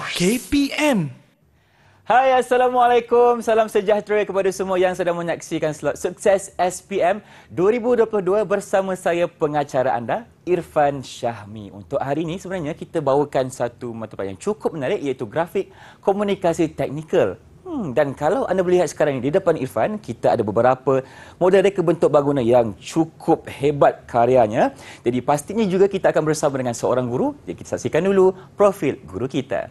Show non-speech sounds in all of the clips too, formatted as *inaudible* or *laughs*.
KPM. Hai, Assalamualaikum. Salam sejahtera kepada semua yang sedang menyaksikan slot sukses SPM 2022 bersama saya pengacara anda, Irfan Syahmi. Untuk hari ini sebenarnya kita bawakan satu mata yang cukup menarik iaitu grafik komunikasi teknikal. Hmm, dan kalau anda melihat sekarang ini di depan Irfan, kita ada beberapa model reka bentuk bangunan yang cukup hebat karyanya. Jadi pastinya juga kita akan bersama dengan seorang guru. Jadi kita saksikan dulu profil guru kita.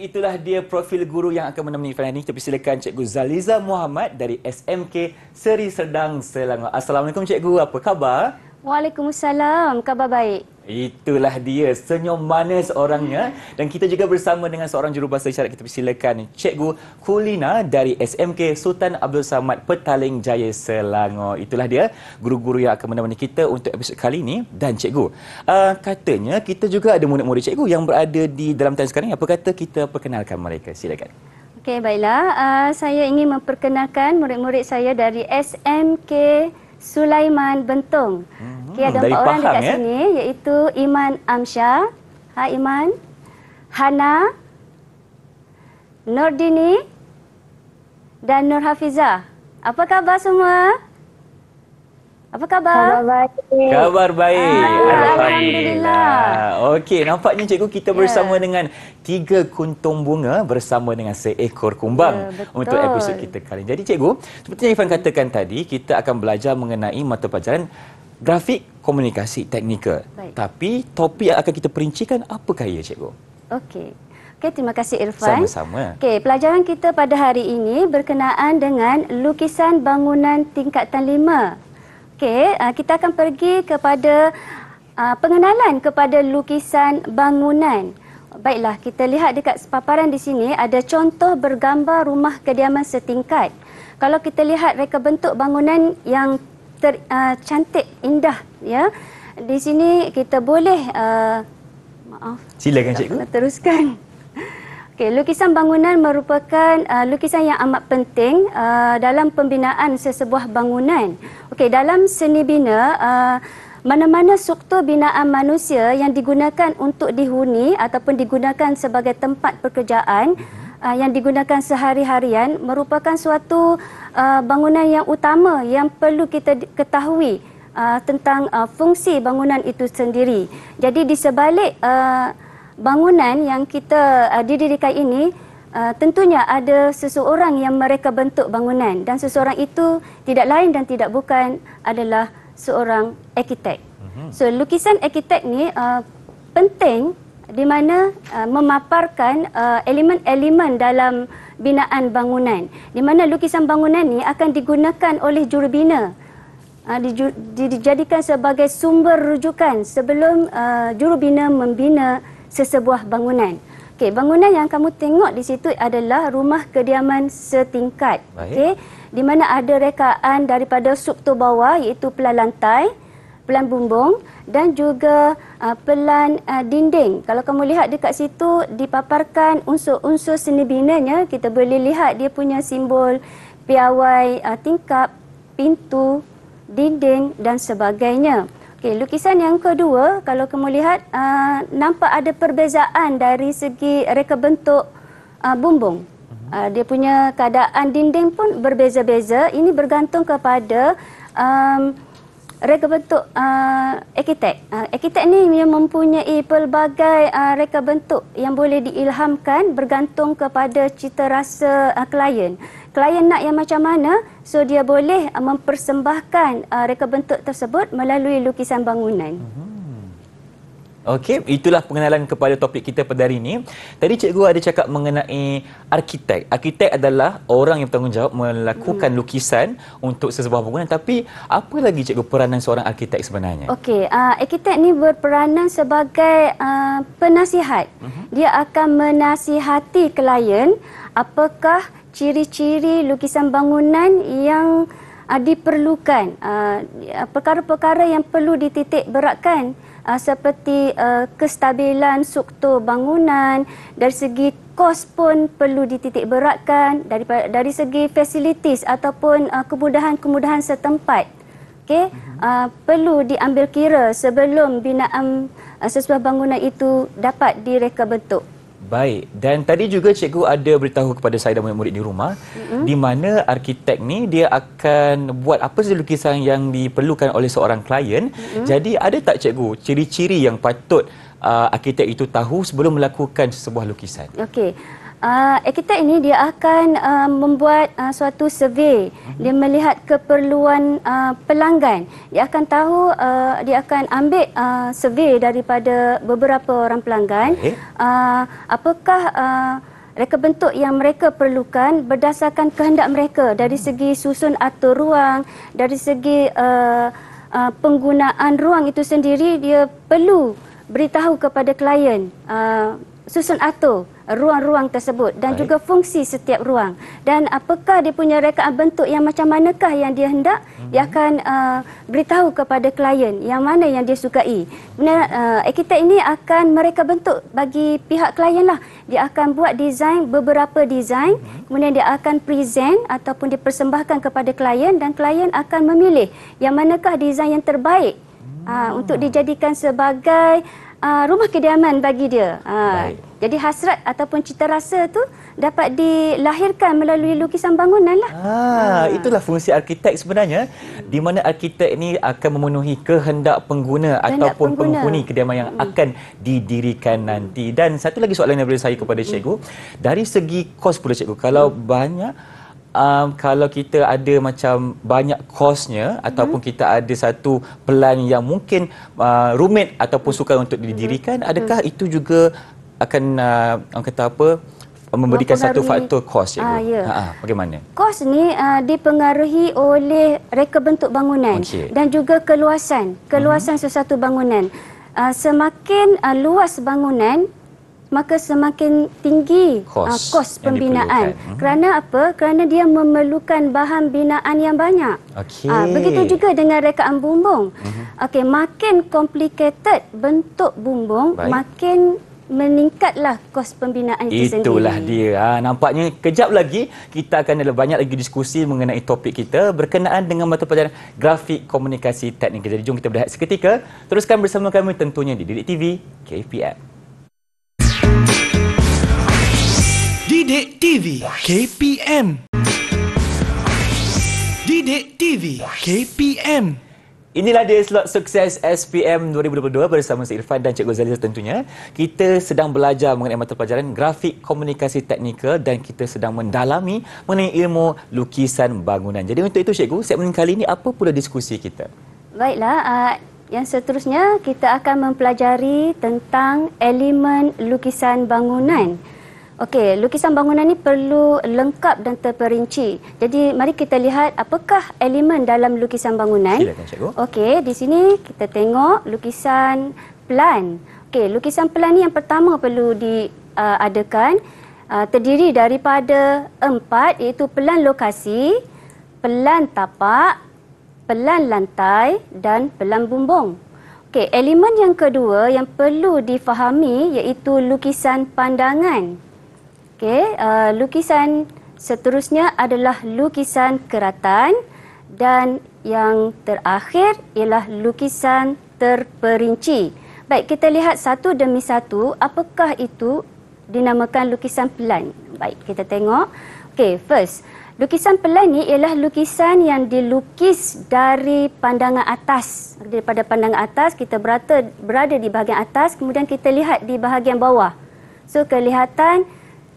itulah dia profil guru yang akan menemani Fana ini. Tapi silakan Cikgu Zaliza Muhammad dari SMK Seri Sedang Selangor. Assalamualaikum Cikgu, apa khabar? Waalaikumsalam. Khabar baik. Itulah dia senyum manis orangnya dan kita juga bersama dengan seorang jurubahasa isyarat kita persilakan Cikgu Kulina dari SMK Sultan Abdul Samad Petaling Jaya Selangor. Itulah dia guru-guru yang akan menemani kita untuk episod kali ini dan cikgu. Uh, katanya kita juga ada murid-murid cikgu yang berada di dalam tanah sekarang. Apa kata kita perkenalkan mereka? Silakan. Okey baiklah. Uh, saya ingin memperkenalkan murid-murid saya dari SMK Sulaiman Bentong. Hmm. Okey, ada empat orang Pahang, dekat eh? sini iaitu Iman Amsyah. Ha Iman. Hana. Nordini. Dan Nur Hafiza. Apa khabar semua? Apa khabar? Khabar baik. Khabar baik. Alhamdulillah. Alhamdulillah. Okey, nampaknya cikgu kita ya. bersama yeah. dengan tiga kuntung bunga bersama dengan seekor kumbang yeah, ya, untuk episod kita kali ini. Jadi cikgu, seperti yang Ivan katakan tadi, kita akan belajar mengenai mata pelajaran grafik komunikasi teknikal. Baik. Tapi topik yang akan kita perincikan apakah ia cikgu? Okey. okay terima kasih Irfan. Sama-sama. Okey, pelajaran kita pada hari ini berkenaan dengan lukisan bangunan tingkatan lima Okey, ah, kita akan pergi kepada ah, pengenalan kepada lukisan bangunan. Baiklah, kita lihat dekat paparan di sini ada contoh bergambar rumah kediaman setingkat. Kalau kita lihat reka bentuk bangunan yang ter, uh, cantik, indah, ya. Di sini kita boleh uh, maaf. Silakan cikgu. Teruskan. Okay, lukisan bangunan merupakan uh, lukisan yang amat penting uh, dalam pembinaan sesebuah bangunan. Okay, dalam seni bina, uh, mana-mana struktur binaan manusia yang digunakan untuk dihuni ataupun digunakan sebagai tempat pekerjaan uh, yang digunakan sehari-harian merupakan suatu uh, bangunan yang utama yang perlu kita ketahui uh, tentang uh, fungsi bangunan itu sendiri. Jadi di sebalik uh, bangunan yang kita uh, didirikan ini uh, tentunya ada seseorang yang mereka bentuk bangunan dan seseorang itu tidak lain dan tidak bukan adalah seorang arkitek. Mhm. So lukisan arkitek ni uh, penting di mana uh, memaparkan uh, elemen-elemen uh, dalam binaan bangunan. Di mana lukisan bangunan ni akan digunakan oleh jurubina uh, dijadikan sebagai sumber rujukan sebelum uh, jurubina membina sesebuah bangunan. Okey, bangunan yang kamu tengok di situ adalah rumah kediaman setingkat. Okey, di mana ada rekaan daripada subto bawah iaitu pelan lantai, pelan bumbung dan juga uh, pelan uh, dinding. Kalau kamu lihat dekat situ dipaparkan unsur-unsur seni binanya, kita boleh lihat dia punya simbol piawai uh, tingkap, pintu, dinding dan sebagainya. Okey, lukisan yang kedua, kalau kamu lihat uh, nampak ada perbezaan dari segi reka bentuk uh, bumbung. Mhm. Uh, dia punya keadaan dinding pun berbeza-beza. Ini bergantung kepada um, reka bentuk uh, arkitek. Uh, arkitek ni yang mempunyai pelbagai uh, reka bentuk yang boleh diilhamkan bergantung kepada cita rasa uh, klien. Uh, klien nak yang macam mana so dia boleh uh, mempersembahkan uh, reka bentuk tersebut melalui lukisan bangunan hmm. Okey, itulah pengenalan kepada topik kita pada hari ini. Tadi cikgu ada cakap mengenai arkitek. Arkitek adalah orang yang bertanggungjawab melakukan hmm. lukisan untuk sesebuah bangunan. Tapi apa lagi cikgu peranan seorang arkitek sebenarnya? Okey, uh, arkitek ni berperanan sebagai uh, penasihat. Uh-huh. Dia akan menasihati klien apakah ciri-ciri lukisan bangunan yang uh, diperlukan uh, perkara-perkara yang perlu dititik beratkan uh, seperti uh, kestabilan struktur bangunan dari segi kos pun perlu dititik beratkan dari dari segi facilities ataupun kemudahan-kemudahan setempat okey uh, perlu diambil kira sebelum binaan uh, sesuatu bangunan itu dapat direka bentuk Baik. Dan tadi juga cikgu ada beritahu kepada saya dan murid-murid di rumah mm-hmm. di mana arkitek ni dia akan buat apa sahaja lukisan yang diperlukan oleh seorang klien. Mm-hmm. Jadi ada tak cikgu ciri-ciri yang patut uh, arkitek itu tahu sebelum melakukan sebuah lukisan? Okey. Uh, ah, Ekita eh, ini dia akan uh, membuat uh, suatu survey. Mhm. Dia melihat keperluan uh, pelanggan. Dia akan tahu, uh, dia akan ambil uh, survey daripada beberapa orang pelanggan. Uh, apakah uh, reka bentuk yang mereka perlukan berdasarkan kehendak mereka dari hmm. segi susun atau ruang, dari segi uh, uh, penggunaan ruang itu sendiri, dia perlu beritahu kepada klien uh, susun atau ruang-ruang tersebut dan Baik. juga fungsi setiap ruang dan apakah dia punya rekaan bentuk yang macam manakah yang dia hendak hmm. dia akan uh, beritahu kepada klien yang mana yang dia sukai benar ekita uh, ini akan mereka bentuk bagi pihak klien lah dia akan buat desain beberapa design hmm. kemudian dia akan present ataupun dipersembahkan kepada klien dan klien akan memilih yang manakah desain yang terbaik hmm. Uh, untuk dijadikan sebagai uh, rumah kediaman bagi dia. Uh, jadi hasrat ataupun cita rasa tu dapat dilahirkan melalui lukisan bangunan lah. Ah, uh. Itulah fungsi arkitek sebenarnya. Di mana arkitek ini akan memenuhi kehendak pengguna kehendak ataupun penghuni kediaman yang hmm. akan didirikan nanti. Dan satu lagi soalan yang daripada saya kepada hmm. cikgu. Dari segi kos pula cikgu, kalau hmm. banyak um, kalau kita ada macam banyak kosnya hmm ataupun kita ada satu pelan yang mungkin uh, rumit ataupun mm-hmm. sukar untuk didirikan hmm adakah hmm itu juga akan uh, orang kata apa memberikan satu faktor kos cikgu. Ah, ya. Ha, ha bagaimana? Kos ni uh, dipengaruhi oleh reka bentuk bangunan okay. dan juga keluasan, keluasan mm-hmm. sesuatu bangunan. Uh, semakin uh, luas bangunan, maka semakin tinggi ah, kos, uh, kos pembinaan. Hmm. Kerana apa? Kerana dia memerlukan bahan binaan yang banyak. Okay. Uh, ah, begitu juga dengan rekaan bumbung. Uh mhm. -huh. okay, makin complicated bentuk bumbung, Baik. makin meningkatlah kos pembinaan itu sendiri. Itulah dia. Ha, nampaknya kejap lagi kita akan ada banyak lagi diskusi mengenai topik kita berkenaan dengan mata pelajaran grafik komunikasi teknik. Jadi jom kita berehat seketika. Teruskan bersama kami tentunya di Didik TV KPM. Didik TV KPM Didik TV KPM Inilah dia slot sukses SPM 2022 bersama saya Irfan dan Cik Zalia tentunya. Kita sedang belajar mengenai mata pelajaran grafik komunikasi teknikal dan kita sedang mendalami mengenai ilmu lukisan bangunan. Jadi untuk itu Cikgu, segmen kali ini apa pula diskusi kita? Baiklah, uh, yang seterusnya kita akan mempelajari tentang elemen lukisan bangunan. Okey, lukisan bangunan ini perlu lengkap dan terperinci. Jadi mari kita lihat apakah elemen dalam lukisan bangunan. Okey, di sini kita tengok lukisan pelan. Okey, lukisan pelan ini yang pertama perlu diadakan uh, uh, terdiri daripada empat iaitu pelan lokasi, pelan tapak, pelan lantai dan pelan bumbung. Okey, elemen yang kedua yang perlu difahami iaitu lukisan pandangan. Okey, uh, lukisan seterusnya adalah lukisan keratan dan yang terakhir ialah lukisan terperinci. Baik, kita lihat satu demi satu apakah itu dinamakan lukisan pelan. Baik, kita tengok. Okey, first. Lukisan pelan ni ialah lukisan yang dilukis dari pandangan atas. Daripada pandangan atas, kita berada, berada di bahagian atas, kemudian kita lihat di bahagian bawah. So, kelihatan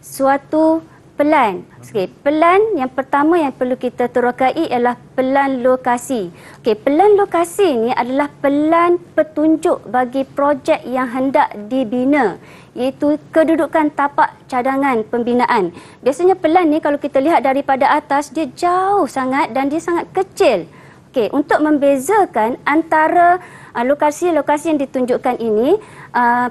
suatu pelan. Okey, pelan yang pertama yang perlu kita terokai ialah pelan lokasi. Okey, pelan lokasi ni adalah pelan petunjuk bagi projek yang hendak dibina iaitu kedudukan tapak cadangan pembinaan. Biasanya pelan ni kalau kita lihat daripada atas dia jauh sangat dan dia sangat kecil. Okey, untuk membezakan antara ah, lokasi-lokasi yang ditunjukkan ini, ah,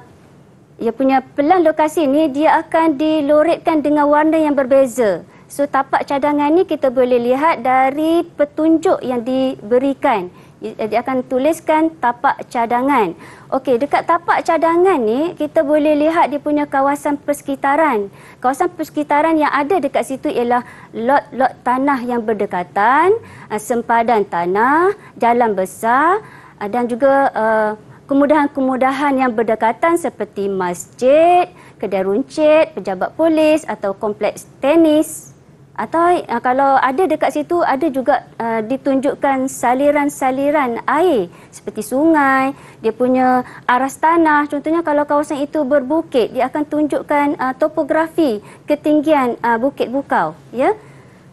ia punya pelan lokasi ni dia akan diloretkan dengan warna yang berbeza. So tapak cadangan ni kita boleh lihat dari petunjuk yang diberikan. Eh, dia akan tuliskan tapak cadangan. Okey, dekat tapak cadangan ni kita boleh lihat dia punya kawasan persekitaran. Kawasan persekitaran yang ada dekat situ ialah lot-lot tanah yang berdekatan, eh, sempadan tanah, jalan besar eh, dan juga uh, kemudahan-kemudahan yang berdekatan seperti masjid, kedai runcit, pejabat polis atau kompleks tenis. Atau eh, kalau ada dekat situ, ada juga uh, ditunjukkan saliran-saliran air seperti sungai, dia punya aras tanah. Contohnya kalau kawasan itu berbukit, dia akan tunjukkan uh, topografi ketinggian uh, bukit bukau. Ya?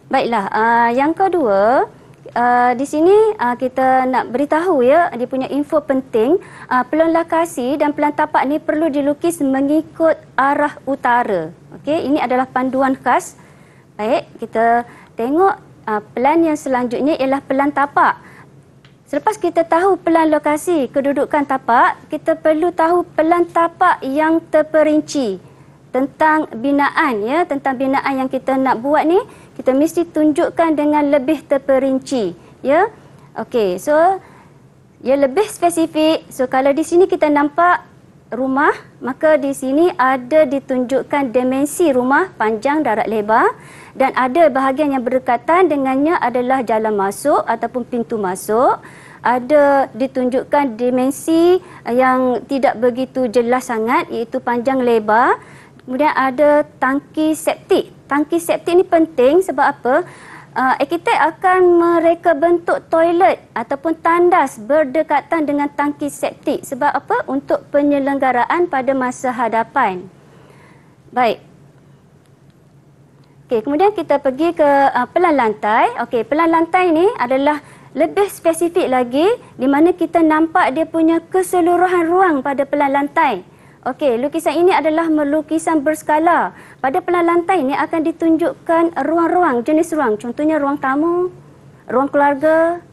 Baiklah, uh, yang kedua uh, di sini uh, kita nak beritahu ya dia punya info penting uh, ah, pelan lokasi dan pelan tapak ni perlu dilukis mengikut arah utara. Okey, ini adalah panduan khas. Baik, kita tengok uh, pelan yang selanjutnya ialah pelan tapak. Selepas kita tahu pelan lokasi kedudukan tapak, kita perlu tahu pelan tapak yang terperinci tentang binaan ya, tentang binaan yang kita nak buat ni kita mesti tunjukkan dengan lebih terperinci ya okey so ya lebih spesifik so kalau di sini kita nampak rumah maka di sini ada ditunjukkan dimensi rumah panjang darat lebar dan ada bahagian yang berdekatan dengannya adalah jalan masuk ataupun pintu masuk ada ditunjukkan dimensi yang tidak begitu jelas sangat iaitu panjang lebar Kemudian ada tangki septik. Tangki septik ni penting sebab apa? Uh, ah, arkitek akan mereka bentuk toilet ataupun tandas berdekatan dengan tangki septik. Sebab apa? Untuk penyelenggaraan pada masa hadapan. Baik. Okay, kemudian kita pergi ke uh, pelan lantai. Okay, pelan lantai ini adalah lebih spesifik lagi di mana kita nampak dia punya keseluruhan ruang pada pelan lantai. Okey, lukisan ini adalah melukisan berskala. Pada pelan lantai ini akan ditunjukkan ruang-ruang, jenis ruang. Contohnya ruang tamu, ruang keluarga,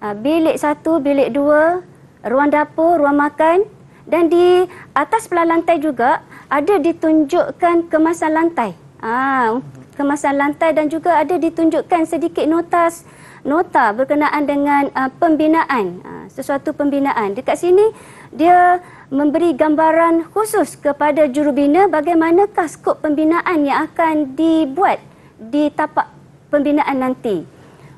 ah, bilik satu, bilik dua, ruang dapur, ruang makan. Dan di atas pelan lantai juga ada ditunjukkan kemasan lantai. Ah, kemasan lantai dan juga ada ditunjukkan sedikit notas nota berkenaan dengan uh, pembinaan uh, sesuatu pembinaan dekat sini dia memberi gambaran khusus kepada jurubina bagaimanakah skop pembinaan yang akan dibuat di tapak pembinaan nanti.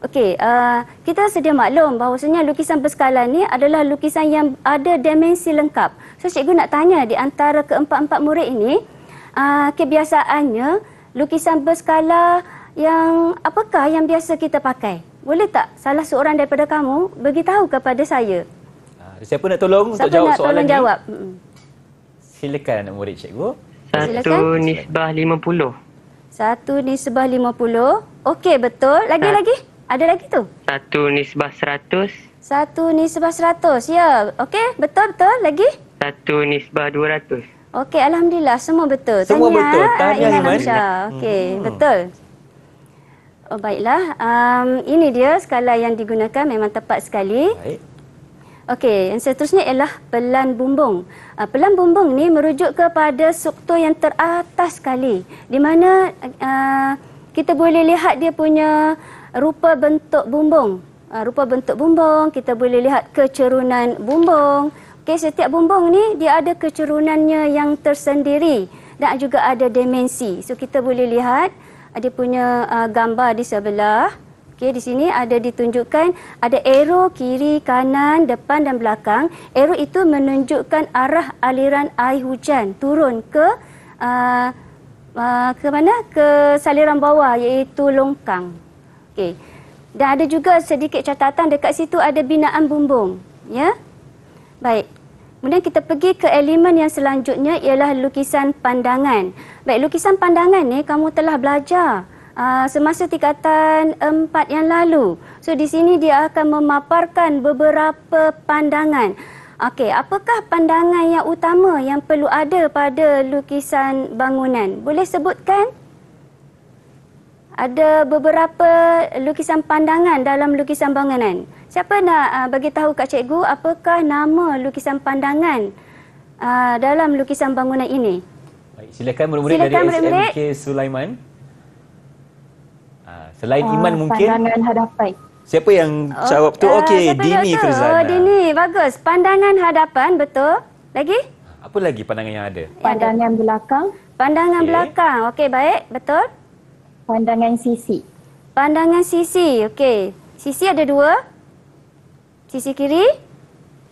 Okey, uh, kita sedia maklum bahawasanya lukisan berskala ni adalah lukisan yang ada dimensi lengkap. So cikgu nak tanya di antara keempat-empat murid ini, uh, kebiasaannya lukisan berskala yang apakah yang biasa kita pakai? Boleh tak salah seorang daripada kamu beritahu kepada saya? Siapa nak tolong Siapa untuk jawab nak soalan ni? jawab? Hmm. Silakan anak murid cikgu. Satu nisbah lima puluh. Satu nisbah lima puluh. Okey, betul. Lagi-lagi? Ada lagi tu? Satu nisbah seratus. Satu nisbah seratus. Ya, okey. Betul-betul. Lagi? Satu nisbah dua ratus. Okey, Alhamdulillah. Semua betul. Semua Tanya, betul. Tanya, Iman. Okey, hmm. betul. Oh, baiklah. Um, ini dia skala yang digunakan. Memang tepat sekali. Baik. Okey, yang seterusnya ialah pelan bumbung. Uh, pelan bumbung ni merujuk kepada struktur yang teratas sekali. Di mana uh, kita boleh lihat dia punya rupa bentuk bumbung. Uh, rupa bentuk bumbung, kita boleh lihat kecerunan bumbung. Okey, setiap bumbung ni dia ada kecerunannya yang tersendiri dan juga ada dimensi. So kita boleh lihat dia punya uh, gambar di sebelah. Okey, di sini ada ditunjukkan ada arrow kiri, kanan, depan dan belakang. Arrow itu menunjukkan arah aliran air hujan turun ke uh, uh, ke mana? Ke saliran bawah iaitu longkang. Okey. Dan ada juga sedikit catatan dekat situ ada binaan bumbung, ya. Baik. Kemudian kita pergi ke elemen yang selanjutnya ialah lukisan pandangan. Baik, lukisan pandangan ni kamu telah belajar uh, semasa tingkatan empat yang lalu. So di sini dia akan memaparkan beberapa pandangan. Okey, apakah pandangan yang utama yang perlu ada pada lukisan bangunan? Boleh sebutkan? Ada beberapa lukisan pandangan dalam lukisan bangunan. Siapa nak uh, bagi tahu kat cikgu apakah nama lukisan pandangan uh, dalam lukisan bangunan ini? Baik, silakan murid-murid silakan dari SMK Sulaiman. Ha, selain uh, iman mungkin pandangan hadapan siapa yang oh, jawab tu uh, okey ah, dini Firzana oh dini bagus pandangan hadapan betul lagi apa lagi pandangan yang ada pandangan belakang pandangan okay. belakang okey baik betul pandangan sisi pandangan sisi okey sisi ada dua sisi kiri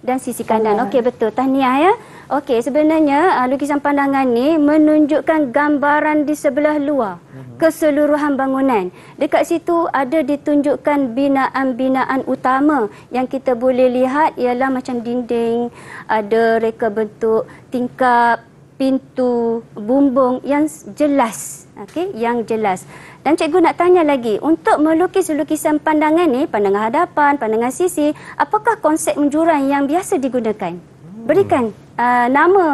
dan sisi kanan okey betul tahniah ya Okey, sebenarnya uh, lukisan pandangan ni menunjukkan gambaran di sebelah luar mhm. keseluruhan bangunan. Dekat situ ada ditunjukkan binaan-binaan utama yang kita boleh lihat ialah macam dinding, ada reka bentuk tingkap, pintu, bumbung yang jelas. Okey, yang jelas. Dan cikgu nak tanya lagi, untuk melukis lukisan pandangan ni, pandangan hadapan, pandangan sisi, apakah konsep menjurang yang biasa digunakan? berikan hmm. uh, nama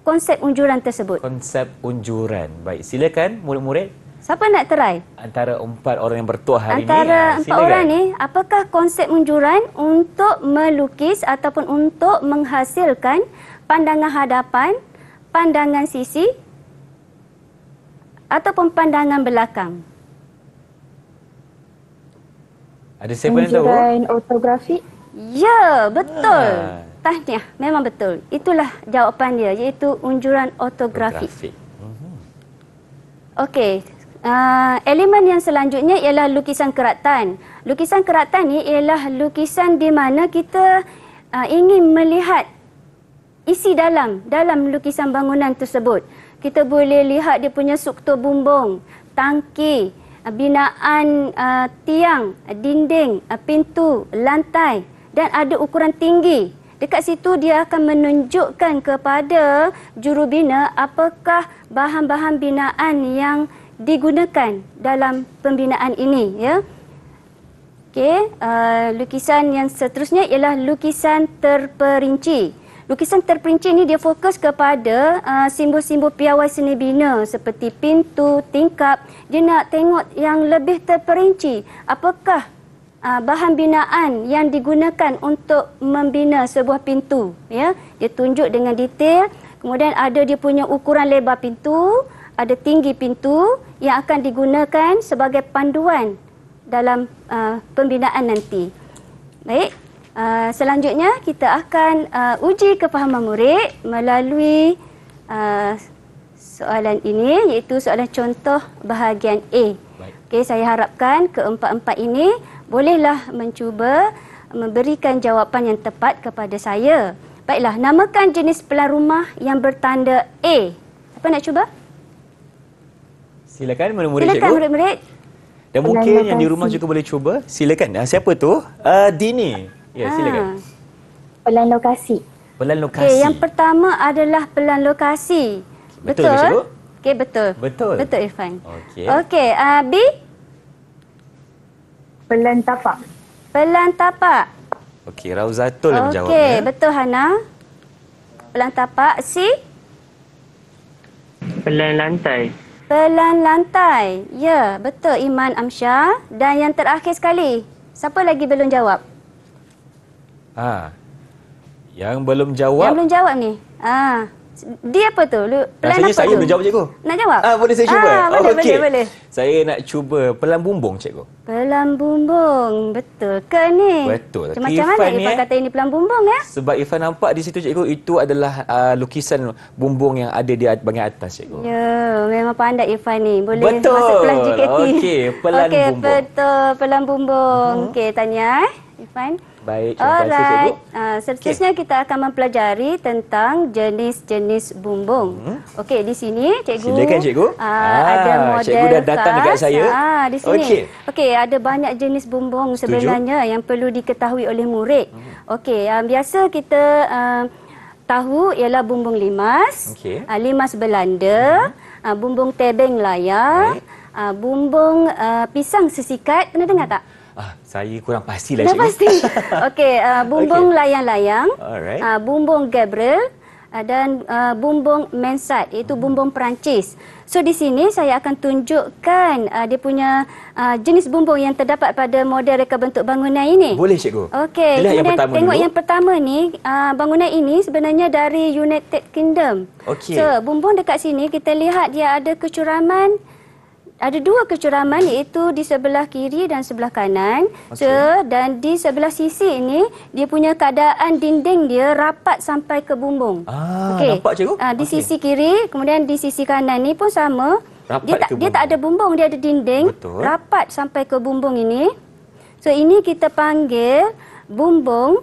konsep unjuran tersebut. Konsep unjuran. Baik, silakan murid-murid. Siapa nak try? Antara empat orang yang bertuah hari Antara ini. Antara ah, empat silakan. orang ni, apakah konsep unjuran untuk melukis ataupun untuk menghasilkan pandangan hadapan, pandangan sisi ataupun pandangan belakang? Ada siapa yang tahu? Unjuran otografi? Ya, betul. Ha tahniah memang betul itulah jawapan dia iaitu unjuran ortografi mhm. okey Uh, elemen yang selanjutnya ialah lukisan keratan. Lukisan keratan ni ialah lukisan di mana kita uh, ingin melihat isi dalam dalam lukisan bangunan tersebut. Kita boleh lihat dia punya struktur bumbung, tangki, ah, binaan uh, tiang, dinding, uh, pintu, lantai dan ada ukuran tinggi. Dekat situ dia akan menunjukkan kepada jurubina apakah bahan-bahan binaan yang digunakan dalam pembinaan ini. Ya. Okay, uh, lukisan yang seterusnya ialah lukisan terperinci. Lukisan terperinci ini dia fokus kepada uh, simbol-simbol piawai seni bina seperti pintu, tingkap. Dia nak tengok yang lebih terperinci. Apakah uh, bahan binaan yang digunakan untuk membina sebuah pintu ya dia tunjuk dengan detail kemudian ada dia punya ukuran lebar pintu ada tinggi pintu yang akan digunakan sebagai panduan dalam uh, pembinaan nanti baik uh, selanjutnya kita akan uh, uji kefahaman murid melalui uh, soalan ini iaitu soalan contoh bahagian A Okey, saya harapkan keempat-empat ini bolehlah mencuba memberikan jawapan yang tepat kepada saya. Baiklah, namakan jenis pelan rumah yang bertanda A. Apa nak cuba? Silakan murid-murid. Silakan murid-murid. Dan mungkin Lain yang di rumah juga boleh cuba. Silakan. Ah, siapa tu? Uh, Dini. Ya, ha. silakan. Pelan lokasi. Pelan lokasi. Okay, yang pertama adalah pelan lokasi. Betul, betul? Okay, betul. Betul. Betul, Irfan. Okey. Okey, uh, B. Pelan tapak. Pelan tapak. Okey, Rauzatul okay, yang menjawab. Okey, ya. betul Hana. Pelan tapak. Si? Pelan lantai. Pelan lantai. Ya, betul Iman Amsyah. Dan yang terakhir sekali, siapa lagi belum jawab? Ah, yang belum jawab? Yang belum jawab ni. Ah. Dia apa tu? Pelan apa tu? Saya boleh jawab cikgu. Nak jawab? Ah, boleh saya cuba? Ah, boleh, okay. boleh, boleh. Saya nak cuba pelan bumbung cikgu. Pelan bumbung. Betul ke ni? Betul. Macam mana Irfan kata ini pelan bumbung ya? Sebab Irfan nampak di situ cikgu itu adalah uh, lukisan bumbung yang ada di bahagian atas cikgu. Ya, memang pandai Irfan ni. Boleh betul. masuk pelan JKT. Okey, pelan okay, bumbung. Okey, betul. Pelan bumbung. Uh mhm. -huh. Okey, tanya eh. Irfan. Baik, terima kasih Cikgu. Uh, seterusnya okay. kita akan mempelajari tentang jenis-jenis bumbung. Hmm. Okey, di sini Cikgu. Silakan Cikgu. Uh, ah, ada model Cikgu dah datang dekat saya. Ah, di sini. Okey, okay, ada banyak jenis bumbung sebenarnya yang perlu diketahui oleh murid. Hmm. Okey, um, biasa kita uh, tahu ialah bumbung limas, okay. uh, limas Belanda, hmm. uh, bumbung tebeng layar, uh, bumbung uh, pisang sesikat. Pernah dengar tak? Ah, saya kurang pasti Dah cikgu. Dah pasti. *laughs* Okey, uh, bumbung okay. layang-layang. Uh, bumbung Gabriel uh, dan uh, bumbung Mensat iaitu hmm. bumbung Perancis. So di sini saya akan tunjukkan uh, dia punya uh, jenis bumbung yang terdapat pada model reka bentuk bangunan ini. Boleh cikgu. Okey, kita yang tengok dulu. yang pertama ni uh, bangunan ini sebenarnya dari United Kingdom. Okay. So bumbung dekat sini kita lihat dia ada kecuraman ada dua kecuraman iaitu di sebelah kiri dan sebelah kanan. Okay. So, dan di sebelah sisi ini dia punya keadaan dinding dia rapat sampai ke bumbung. Ah, okay. nampak cikgu? Ah, di okay. sisi kiri, kemudian di sisi kanan ini pun sama. Rapat dia tak dia tak ada bumbung, dia ada dinding. Betul. Rapat sampai ke bumbung ini. So ini kita panggil bumbung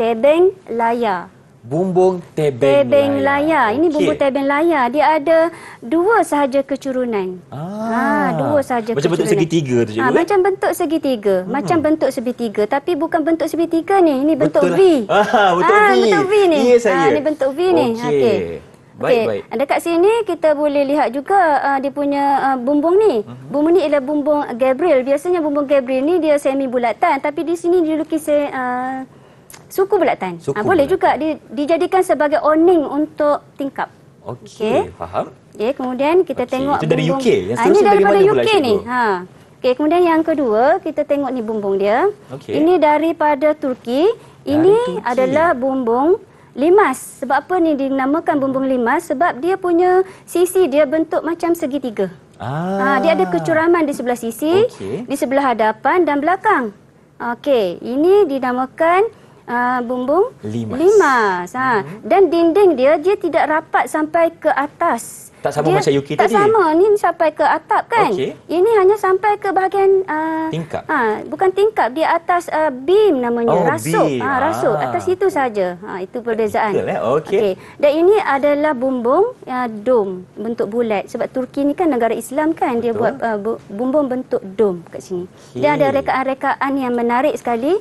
tebeng layar bumbung tebeng, tebeng layar. layar. Ini okay. bumbung tebeng laya. Dia ada dua sahaja kecurunan. Ah. Ha, dua sahaja macam kecurunan. Bentuk segitiga, tu, ha, eh? macam bentuk segitiga hmm. Macam bentuk segitiga. Tapi bukan bentuk segitiga ni. Ini bentuk betul. V. Lah. *laughs* Ah, bentuk ha, v. Betul V ni. Ini saya. Ha, ini bentuk V ni. Ha, okey. Okay. Okay. Baik, baik. Dekat sini kita boleh lihat juga uh, dia punya uh, bumbung ni. Uh-huh. Bumbung ni ialah bumbung Gabriel. Biasanya bumbung Gabriel ni dia semi bulatan. Tapi di sini dia lukis... Uh, Suku pula tan. Suku ha, boleh juga dia dijadikan sebagai awning untuk tingkap. Okey, okay. faham. Okey, kemudian kita okay. tengok itu dari bumbung. UK. Yang ah, ini daripada dari UK ni. Ha. Okey, kemudian yang kedua kita tengok ni bumbung dia. Okay. Ini daripada Turki. Ini Turki. adalah bumbung limas. Sebab apa ni dinamakan bumbung limas? Sebab dia punya sisi dia bentuk macam segitiga. Ah. Ha, dia ada kecuraman di sebelah sisi, okay. di sebelah hadapan dan belakang. Okey, ini dinamakan Ah, bumbung limas. limas ha. hmm. Dan dinding dia, dia tidak rapat sampai ke atas. Tak sama dia, macam Yuki tak tadi? Tak sama. Ini sampai ke atap kan? Okay. Ini hanya sampai ke bahagian... Uh, tingkap? Ha, bukan tingkap. Di atas uh, beam namanya. Oh, rasuk. Beam. Ha, rasuk. Ah. Atas itu saja Ha, itu perbezaan. Eh. Okay. Okay. Dan ini adalah bumbung uh, dome. Bentuk bulat. Sebab Turki ni kan negara Islam kan? Betul. Dia buat uh, bumbung bentuk dome kat sini. Okay. Dia ada rekaan-rekaan yang menarik sekali.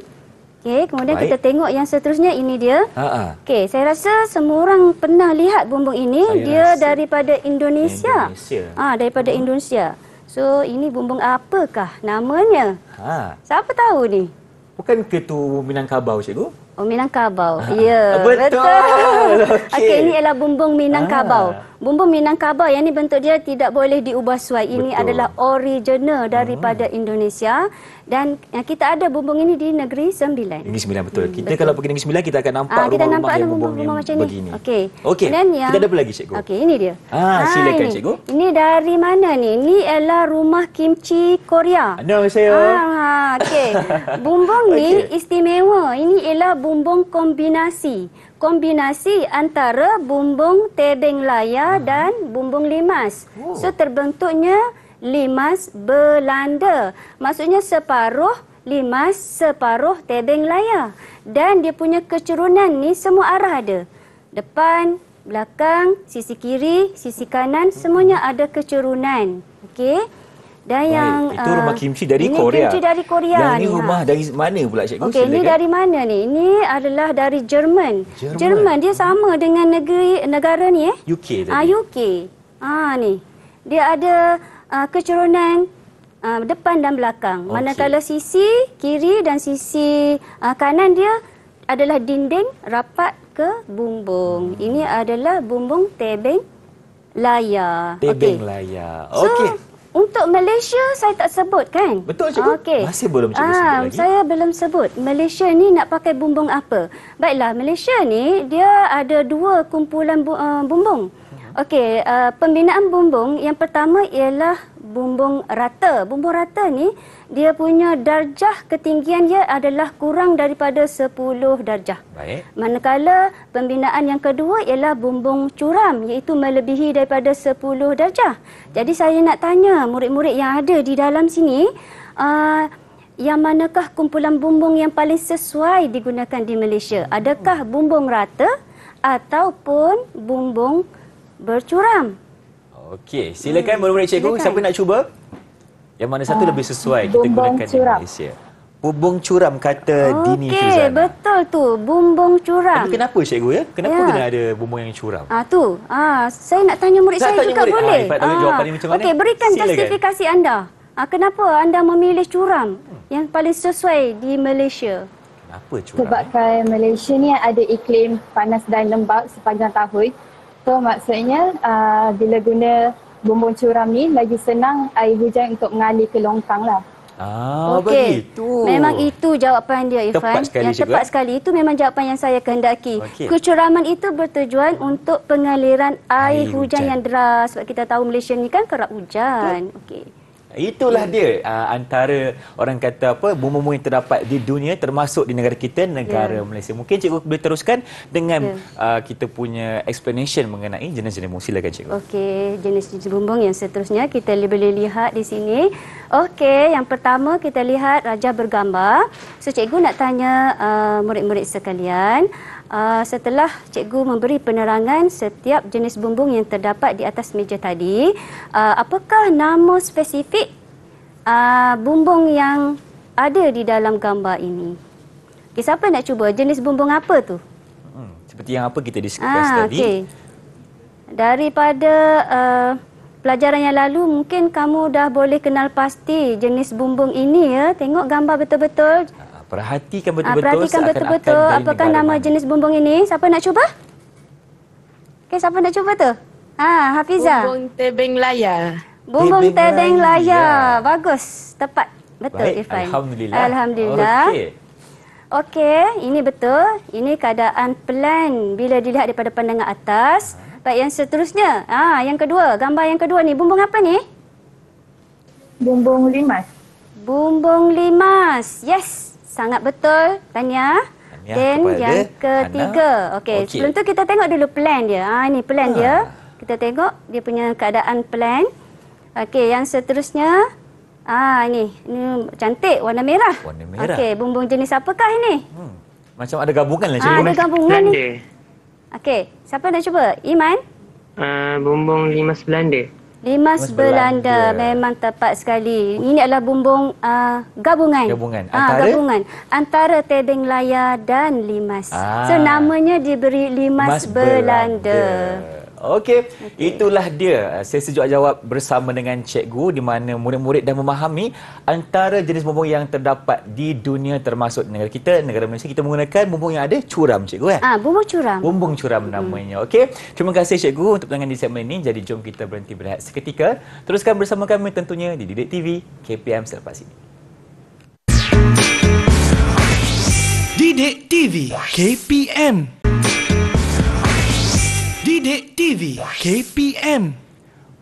Okey, kemudian Baik. kita tengok yang seterusnya ini dia. Ha, ha. Okay, saya rasa semua orang pernah lihat bumbung ini. Saya dia daripada Indonesia. Indonesia. Ah, ha, daripada hmm. Indonesia. So, ini bumbung apakah namanya? Ha. Siapa tahu ni? Bukan ke minang kabau cikgu? Oh, Minang kabau. Ha, ya. Betul. Betul. *laughs* Okey, okay, ini ialah bumbung ah. Minangkabau. Ha. Bumbu Minangkabau yang ini bentuk dia tidak boleh diubah suai. Ini Betul. adalah original hmm. daripada uh Indonesia. Dan eh, kita ada bumbung ini di Negeri Sembilan. Negeri Sembilan betul. Hmm, kita betul. kalau pergi Negeri Sembilan kita akan nampak ah, rumah-rumah yang bumbung rumah, rumah, rumah macam ini. Begini. Okey. Okey. Kemudian yang... Kita ada apa lagi cikgu? Okey, ini dia. Ah, ha, silakan ini. cikgu. Ini dari mana ni? Ini ialah rumah kimchi Korea. No, saya. Ah, okey. *laughs* Bumbung okay. ni istimewa. Ini ialah bumbung kombinasi kombinasi antara bumbung tebing laya hmm. dan bumbung limas. Oh. So terbentuknya limas belanda. Maksudnya separuh limas, separuh tebing laya, Dan dia punya kecerunan ni semua arah ada. Depan, belakang, sisi kiri, sisi kanan semuanya ada kecerunan. Okey. Dan Baik. yang itu uh, rumah kimchi dari ini Korea. Kimchi dari Korea yang Ini rumah ha. dari mana pula cikgu? Okey, ini dari mana ni? Ini adalah dari Jerman. Jerman. Jerman dia sama dengan negeri negara ni eh? UK tadi. Ah UK. Ah ni. Dia ada uh, kecerunan uh, depan dan belakang. Okay. Manakala sisi kiri dan sisi uh, kanan dia adalah dinding rapat ke bumbung. Hmm. Ini adalah bumbung tebing layar. Tebing okay. layar. Okey. So, untuk Malaysia saya tak sebut kan? Betul cikgu. Okay. Masih belum cikgu ah, sebut lagi. Saya belum sebut. Malaysia ni nak pakai bumbung apa? Baiklah, Malaysia ni dia ada dua kumpulan bu uh, bumbung. Hmm. Okey, uh, pembinaan bumbung yang pertama ialah bumbung rata. Bumbung rata ni dia punya darjah ketinggian dia adalah kurang daripada 10 darjah. Baik. Manakala pembinaan yang kedua ialah bumbung curam iaitu melebihi daripada 10 darjah. Jadi saya nak tanya murid-murid yang ada di dalam sini uh, yang manakah kumpulan bumbung yang paling sesuai digunakan di Malaysia? Adakah bumbung rata ataupun bumbung bercuram? Okey, silakan hmm. murid-murid cikgu silakan. siapa nak cuba? Yang mana satu uh, lebih sesuai kita gunakan di Malaysia? Bumbung curam kata okay, Dini Fizan. Okey, betul tu. Bumbung curam. Tapi kenapa cikgu ya? Kenapa yeah. kena ada bumbung yang curam? Ah tu. Ah, saya nak tanya murid saya, saya tanya juga murid. Ah, boleh. Ah, jawapan ni macam mana? Okey, berikan silakan. justifikasi anda. Ah, kenapa anda memilih curam hmm. yang paling sesuai di Malaysia? Kenapa curam? Sebab eh? Malaysia ni ada iklim panas dan lembap sepanjang tahun. So maksudnya uh, bila guna bumbung curam ni lagi senang air hujan untuk mengalir ke longkang lah. Ah, okay. begitu. Memang itu jawapan dia Irfan. Tepat yang tepat juga. sekali itu memang jawapan yang saya kehendaki. Okay. Kecuraman itu bertujuan untuk pengaliran air, air hujan, hujan yang deras sebab kita tahu Malaysia ni kan kerap hujan. Okey. Itulah dia uh, antara orang kata apa bumbu-bumbu yang terdapat di dunia termasuk di negara kita negara yeah. Malaysia. Mungkin cikgu boleh teruskan dengan yeah. uh, kita punya explanation mengenai jenis-jenis bumbu silakan cikgu. Okey, jenis-jenis bumbu yang seterusnya kita boleh lihat di sini. Okey, yang pertama kita lihat raja bergambar. So cikgu nak tanya uh, murid-murid sekalian, uh, setelah cikgu memberi penerangan setiap jenis bumbung yang terdapat di atas meja tadi, uh, apakah nama spesifik uh, bumbung yang ada di dalam gambar ini? Okay, siapa nak cuba jenis bumbung apa tu? Hmm, seperti yang apa kita diskus ah, tadi. Okay. Daripada uh, pelajaran yang lalu, mungkin kamu dah boleh kenal pasti jenis bumbung ini ya. Tengok gambar betul-betul. Perhatikan betul-betul. perhatikan betul-betul. Apakah nama mana. jenis bumbung ini? Siapa nak cuba? Okay, siapa nak cuba tu? Ha, Hafiza. Bumbung tebing layar. Bumbung tebing, tebing layar. layar. Bagus. Tepat. Betul, Baik. Irfan. Alhamdulillah. Alhamdulillah. Okey. Okey, ini betul. Ini keadaan pelan bila dilihat daripada pandangan atas. Baik, yang seterusnya. Ha, yang kedua. Gambar yang kedua ni. Bumbung apa ni? Bumbung limas. Bumbung limas. Yes. Sangat betul, Tania. Dan yang ketiga. Okey, okay. sebelum tu kita tengok dulu plan dia. Ha, ini plan ha. dia. Ah. Kita tengok dia punya keadaan plan. Okey, yang seterusnya. Ah, ha, ini. Ini cantik warna merah. Warna merah. Okey, bumbung jenis apakah ini? Hmm. Macam ada gabungan lah. Ha, ada gabungan ni. Okey, siapa nak cuba? Iman? Uh, bumbung limas sebelanda. Limas Belanda, Belanda memang tepat sekali. Ini adalah bumbung uh, gabungan. Gabungan ah, antara? gabungan antara Tebing Layar dan Limas. Ah. So namanya diberi Limas, Limas Belanda. Belanda. Okey, okay. itulah dia. Ah, saya sejuk jawab bersama dengan cikgu di mana murid-murid dah memahami antara jenis bumbung yang terdapat di dunia termasuk negara kita, negara Malaysia. Kita menggunakan bumbung yang ada curam, cikgu. Eh? Ah, bumbung curam. Bumbung curam hmm. namanya. Okey, terima kasih cikgu untuk penangan di segmen ini. Jadi jom kita berhenti berehat seketika. Teruskan bersama kami tentunya di Didik TV KPM selepas ini. Didik TV KPM. Didik TV KPM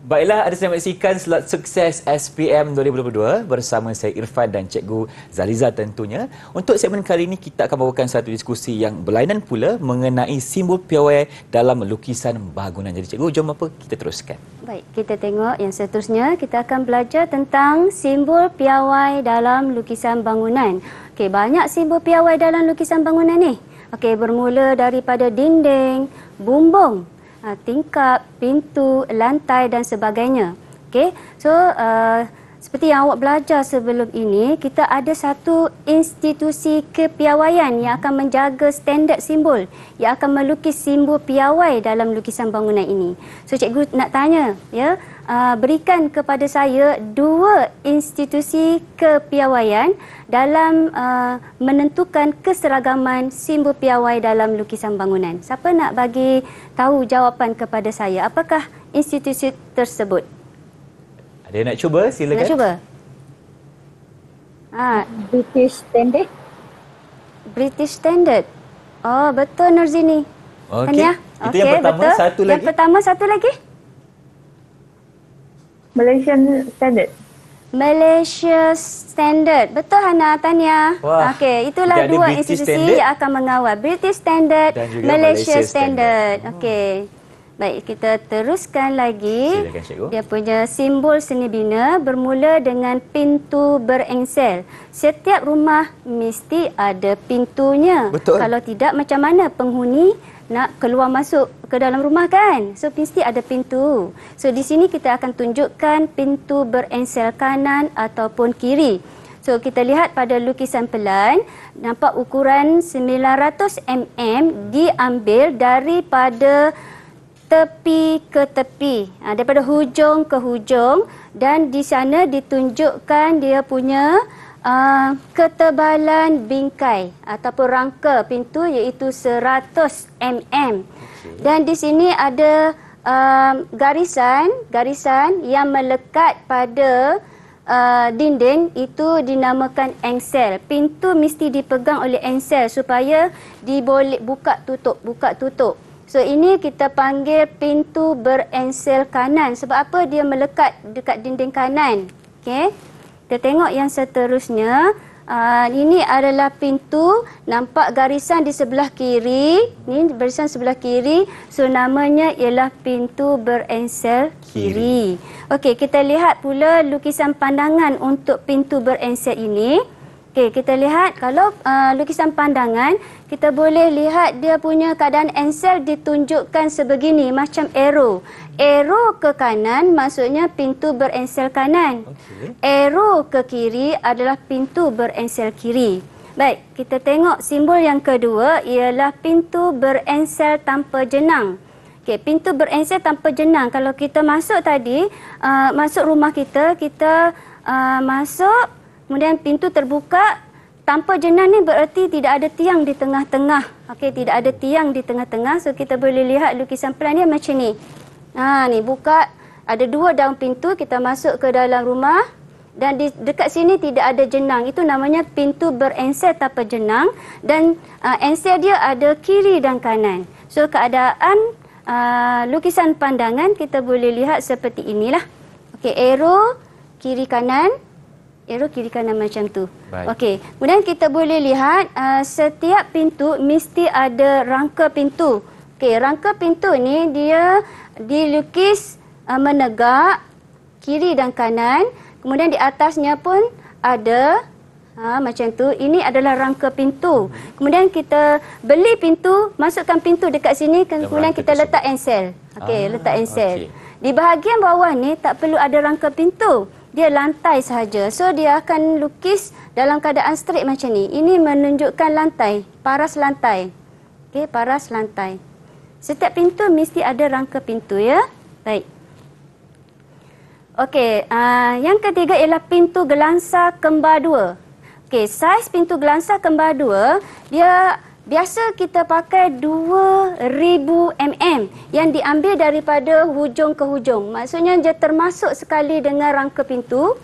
Baiklah, ada saya menyaksikan slot sukses SPM 2022 bersama saya Irfan dan Cikgu Zaliza tentunya. Untuk segmen kali ini, kita akan membawakan satu diskusi yang berlainan pula mengenai simbol piawai dalam lukisan bangunan. Jadi Cikgu, jom apa? Kita teruskan. Baik, kita tengok yang seterusnya. Kita akan belajar tentang simbol piawai dalam lukisan bangunan. Okay, banyak simbol piawai dalam lukisan bangunan ni. Okay, bermula daripada dinding, bumbung, ah, tingkap, pintu, lantai dan sebagainya. Okey. So uh, seperti yang awak belajar sebelum ini, kita ada satu institusi kepiawaian yang akan menjaga standard simbol, yang akan melukis simbol piawai dalam lukisan bangunan ini. So cikgu nak tanya, ya. Ah, berikan kepada saya dua institusi kepiawaian dalam uh, menentukan keseragaman simbol piawai dalam lukisan bangunan. Siapa nak bagi tahu jawapan kepada saya? Apakah institusi tersebut? Ada nak cuba? Silakan. Nak cuba? Ha. British Standard. British Standard. Oh, betul Nurzini. Okey. Kita okay, yang pertama, betul. satu lagi. Yang pertama, satu lagi. Malaysian standard. Malaysia Standard. Betul Hana Tania. Okey, itulah dua British institusi standard. yang akan mengawal British Standard Malaysia, Malaysia Standard. standard. Hmm. Okey. Baik, kita teruskan lagi. Silakan, Dia punya simbol seni bina bermula dengan pintu berengsel. Setiap rumah mesti ada pintunya. Betul. Kalau tidak macam mana penghuni nak keluar masuk ke dalam rumah kan? So mesti ada pintu. So di sini kita akan tunjukkan pintu berensel kanan ataupun kiri. So kita lihat pada lukisan pelan, nampak ukuran 900 mm diambil daripada tepi ke tepi, ha, daripada hujung ke hujung dan di sana ditunjukkan dia punya Uh, ketebalan bingkai ataupun rangka pintu iaitu 100 mm. Okay. Dan di sini ada uh, garisan, garisan yang melekat pada uh, dinding itu dinamakan engsel. Pintu mesti dipegang oleh engsel supaya diboleh buka tutup, buka tutup. So ini kita panggil pintu berengsel kanan sebab apa dia melekat dekat dinding kanan. Okey. Kita tengok yang seterusnya. Uh, ini adalah pintu nampak garisan di sebelah kiri. Ini garisan sebelah kiri. So namanya ialah pintu berensel kiri. kiri. Okey, kita lihat pula lukisan pandangan untuk pintu berensel ini. Okey, kita lihat kalau uh, lukisan pandangan, kita boleh lihat dia punya keadaan ensel ditunjukkan sebegini, macam arrow. Arrow ke kanan maksudnya pintu berensel kanan. Okay. Arrow ke kiri adalah pintu berensel kiri. Baik, kita tengok simbol yang kedua ialah pintu berensel tanpa jenang. Okay, pintu berensel tanpa jenang. Kalau kita masuk tadi, uh, masuk rumah kita, kita uh, masuk Kemudian pintu terbuka tanpa jenang ni bererti tidak ada tiang di tengah-tengah. Okey, tidak ada tiang di tengah-tengah. So kita boleh lihat lukisan plan dia macam ni. Ha ni buka ada dua daun pintu kita masuk ke dalam rumah dan di dekat sini tidak ada jenang. Itu namanya pintu berenser tanpa jenang dan uh, enser dia ada kiri dan kanan. So keadaan uh, lukisan pandangan kita boleh lihat seperti inilah. Okey, arrow kiri kanan arrow kiri kanan macam tu. Okey, kemudian kita boleh lihat uh, setiap pintu mesti ada rangka pintu. Okey, rangka pintu ni dia dilukis uh, menegak kiri dan kanan. Kemudian di atasnya pun ada ha, macam tu. Ini adalah rangka pintu. Kemudian kita beli pintu, masukkan pintu dekat sini. Kemudian kita letak ensel. Okey, ah, letak ensel. Okay. Di bahagian bawah ni tak perlu ada rangka pintu dia lantai sahaja. So dia akan lukis dalam keadaan straight macam ni. Ini menunjukkan lantai, paras lantai. Okey, paras lantai. Setiap pintu mesti ada rangka pintu ya. Baik. Okey, uh, yang ketiga ialah pintu gelangsa kembar dua. Okey, saiz pintu gelangsa kembar dua, dia Biasa kita pakai 2000 mm yang diambil daripada hujung ke hujung. Maksudnya dia termasuk sekali dengan rangka pintu.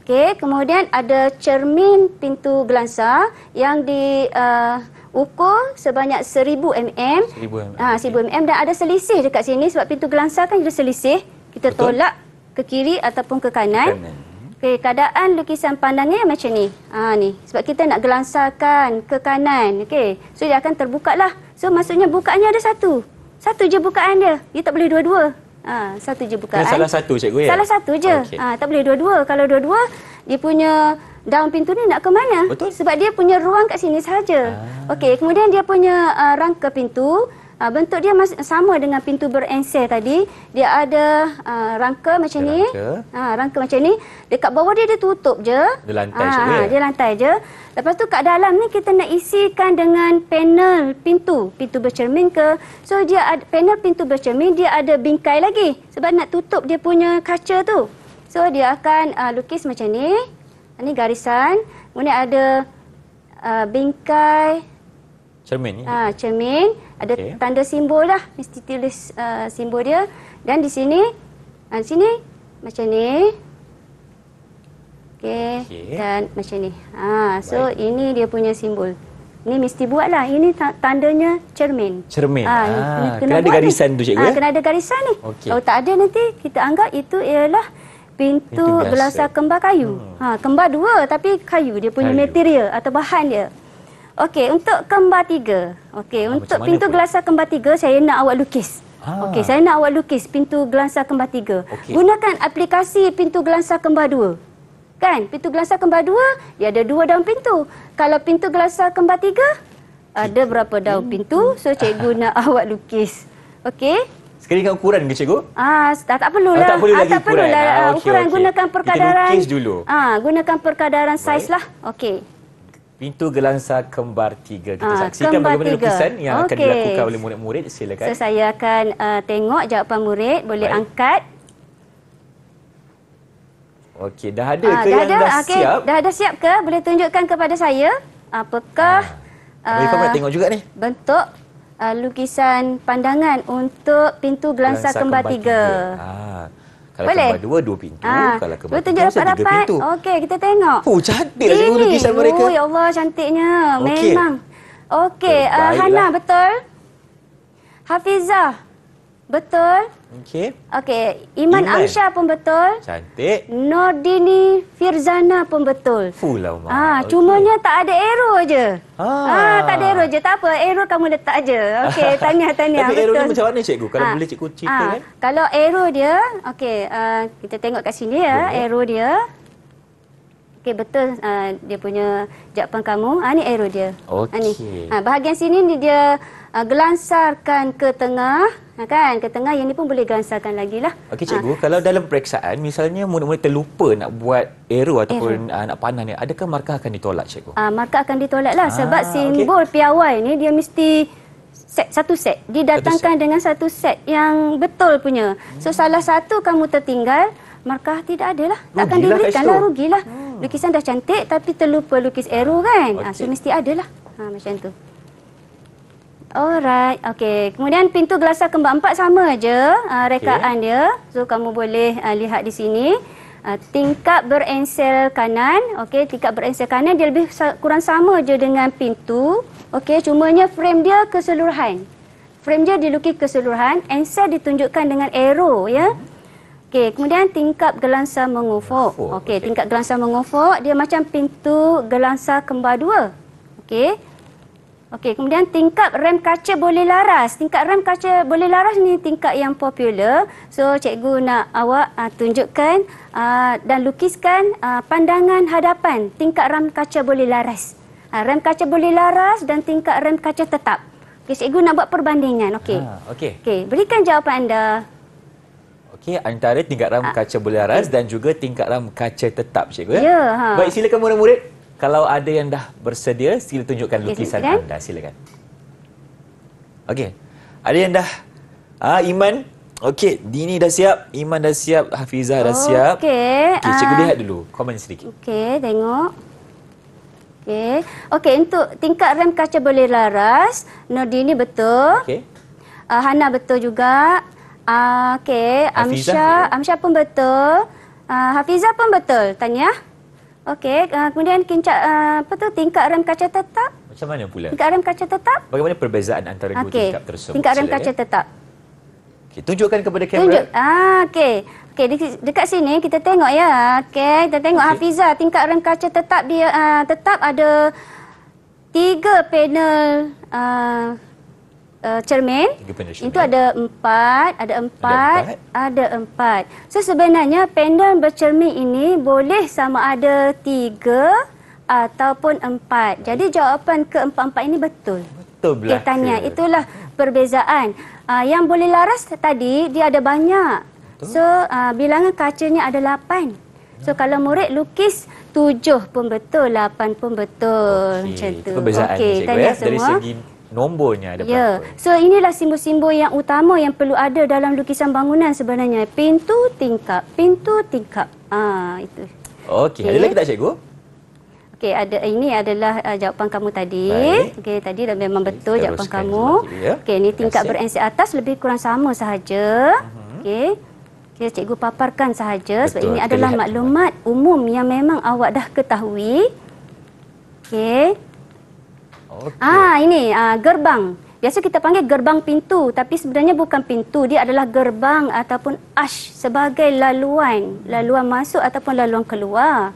Okey, kemudian ada cermin pintu gelansar yang di uh, ukur sebanyak 1000 mm. 1000 mm. ha, 1000 mm dan ada selisih dekat sini sebab pintu gelansar kan ada selisih. Kita Betul. tolak ke kiri ataupun ke kanan. kanan. Okey, keadaan lukisan pandangnya macam ni. Ha, ni. Sebab kita nak gelansarkan ke kanan. Okey, so dia akan terbuka lah. So maksudnya bukaannya ada satu. Satu je bukaan dia. Dia tak boleh dua-dua. Ha, satu je bukaan. Dan salah satu cikgu ya? Salah satu je. Okay. Ha, tak boleh dua-dua. Kalau dua-dua, dia punya daun pintu ni nak ke mana? Betul. Sebab dia punya ruang kat sini saja. Ah. Okey, kemudian dia punya uh, rangka pintu. Uh, bentuk dia sama dengan pintu berengsel tadi. Dia ada uh, rangka macam dia ni. Rangka. Uh, rangka macam ni. Dekat bawah dia, dia tutup je. Dia lantai uh, je. Dia lantai je. Lepas tu kat dalam ni kita nak isikan dengan panel pintu. Pintu bercermin ke. So dia ada, panel pintu bercermin dia ada bingkai lagi. Sebab nak tutup dia punya kaca tu. So dia akan uh, lukis macam ni. Ini garisan. Kemudian ada uh, Bingkai cermin Ha, cermin ada okay. tanda simbol lah mesti tulis uh, simbol dia dan di sini uh, sini macam ni. Okey okay. dan macam ni. Ha so Baik. ini dia punya simbol. Ini mesti lah Ini tandanya cermin. Cermin. Ha, ah, ini. Ini kena, eh? kena ada garisan ni. tu cikgu ha, Kena ada garisan ni. Okay. Kalau tak ada nanti kita anggap itu ialah pintu, pintu belasah kembar kayu. Hmm. Ha, kembar dua tapi kayu. Dia punya kayu. material atau bahan dia. Okey, untuk kembar tiga. Okey, ha, untuk pintu pula? gelasa kembar tiga, saya nak awak lukis. Ah. Okey, saya nak awak lukis pintu gelasa kembar tiga. Okay. Gunakan aplikasi pintu gelasa kembar dua. Kan, pintu gelasa kembar dua, dia ada dua daun pintu. Kalau pintu gelasa kembar tiga, cikgu. ada berapa daun pintu. So, cikgu nak *laughs* awak lukis. Okey. Sekali dengan ukuran ke cikgu? Ah, tak, tak perlulah. Ah, tak perlu ah, lagi ukuran. Perlulah. Ah, ah okay, ukuran okay. gunakan perkadaran. Kita lukis dulu. Ah, gunakan perkadaran saiz lah. Okey. Pintu gelangsa Kembar Tiga. Kita Aa, ah, saksikan kembar bagaimana tiga. lukisan yang okay. akan dilakukan oleh murid-murid. Silakan. So, saya akan uh, tengok jawapan murid. Boleh Baik. angkat. Okey, dah ada Aa, ah, ke dah yang ada? dah siap? Dah ada siap ke? Boleh tunjukkan kepada saya apakah Aa, uh, ah, tengok ni. bentuk uh, lukisan pandangan untuk Pintu gelangsa Gelansa Kembar, kembar Tiga. Kalau Boleh. kembar dua, dua pintu. Ha. Kalau kembar tiga, tiga dapat. pintu. Okey, kita tengok. Oh, cantik lah semua lukisan mereka. Oh, ya Allah, cantiknya. Okay. Memang. Okey, uh, Hana, betul? Hafizah. Betul. Okey. Okey, Iman, Iman Amsha pun betul. Cantik. Nordini Firzana pun betul. Fulau mak. Ah, okay. cumanya tak ada error aje. Ah. ah, tak ada error aje. Tak apa, error kamu letak aje. Okey, tanya-tanya. *laughs* Tapi error ni macam mana cikgu? Kalau ah. boleh cikgu cerita ah. kan? Kalau error dia, okey, uh, kita tengok kat sini ya, boleh. error dia. Okey, betul uh, dia punya jawapan kamu. Ah, ni error dia. Ah, okey. Ah, ah, bahagian sini ni dia uh, gelansarkan ke tengah. Nah, ha, kan ketengah yang ni pun boleh gansakan lagi lah. Okey cikgu, ha. kalau dalam periksaan misalnya murid-murid terlupa nak buat error ataupun error. Uh, nak panah ni, adakah markah akan ditolak cikgu? Ah, uh, markah akan ditolak lah ha, sebab simbol okay. piawai ni dia mesti set satu set. Didatangkan satu set. dengan satu set yang betul punya. So hmm. salah satu kamu tertinggal, markah tidak ada lah. Tak akan diberikan lah, rugilah. Hmm. Lukisan dah cantik tapi terlupa lukis error kan. Okay. Ah, ha, so mesti ada lah. Ha, macam tu. Alright, okay. Kemudian pintu gelasah kembar empat sama aja uh, rekaan okay. dia. So, kamu boleh uh, lihat di sini. Uh, tingkap berensel kanan. Okay, tingkap berensel kanan dia lebih kurang sama aja dengan pintu. Okay, cumanya frame dia keseluruhan. Frame dia dilukis keseluruhan. Ensel ditunjukkan dengan arrow, ya. Okay, kemudian tingkap gelansah mengufuk. Okay, okay, tingkap gelansah mengufuk dia macam pintu gelansah kembar dua. Okay. Okey, kemudian tingkap rem kaca boleh laras. Tingkap rem kaca boleh laras ni tingkap yang popular. So, cikgu nak awak uh, tunjukkan uh, dan lukiskan uh, pandangan hadapan tingkap rem kaca boleh laras. Uh, rem kaca boleh laras dan tingkap rem kaca tetap. Okey, cikgu nak buat perbandingan. Okey. Ha, Okey. Okey, berikan jawapan anda. Okey, antara tingkap rem ha. kaca boleh laras okay. dan juga tingkap rem kaca tetap, cikgu ya. Ya. Ha. Baik, silakan murid-murid. Kalau ada yang dah bersedia, sila tunjukkan lukisan okay, anda. Silakan. Okey. Ada yang dah? Ah, Iman. Okey, Dini dah siap. Iman dah siap. Hafizah dah siap. Okey. Okay, cikgu uh, lihat dulu. Komen sedikit. Okey, tengok. Okey. Okey, untuk tingkat rem kaca boleh laras. Nordini betul. Okey. Uh, Hana betul juga. Ah, uh, okey. Amsha, Amsha pun betul. Uh, Hafizah pun betul. Tanya. Okey, uh, kemudian kincak, uh, ah, apa tu, tingkat rem kaca tetap? Macam mana pula? Tingkat rem kaca tetap? Bagaimana perbezaan antara dua okay. tingkat tersebut? Tingkat rem kaca tetap. Okay, tunjukkan kepada kamera. Tunjuk. Ah, okey. Okey, de- dekat sini kita tengok ya. Okey, kita tengok okay. Hafiza, tingkat rem kaca tetap dia uh, tetap ada tiga panel uh, uh, cermin. Itu ada empat, ada empat, ada empat, So sebenarnya pendon bercermin ini boleh sama ada tiga ataupun empat. Jadi jawapan keempat-empat ini betul. Betul belah. Tanya. Itulah perbezaan. Uh, yang boleh laras tadi, dia ada banyak. Betul. So uh, bilangan kacanya ada lapan. So hmm. kalau murid lukis tujuh pun betul, lapan pun betul okay. macam tu. Perbezaan okay, tanya ya. semua. Dari segi nombornya ada ya. berapa? Ya. So inilah simbol-simbol yang utama yang perlu ada dalam lukisan bangunan sebenarnya. Pintu tingkap, pintu tingkap. Ah itu. Okey, okay. ada lagi tak cikgu? Okey, ada ini adalah uh, jawapan kamu tadi. Okey, tadi dah memang Baik. betul jawapan kamu. Ya. Okey, ini tingkap berensi atas lebih kurang sama sahaja. Uh-huh. Okey. Okey, cikgu paparkan sahaja betul. sebab ini adalah maklumat juga. umum yang memang awak dah ketahui. Okey. Okay. Ah ini uh, gerbang. Biasa kita panggil gerbang pintu tapi sebenarnya bukan pintu dia adalah gerbang ataupun ash sebagai laluan, laluan masuk ataupun laluan keluar.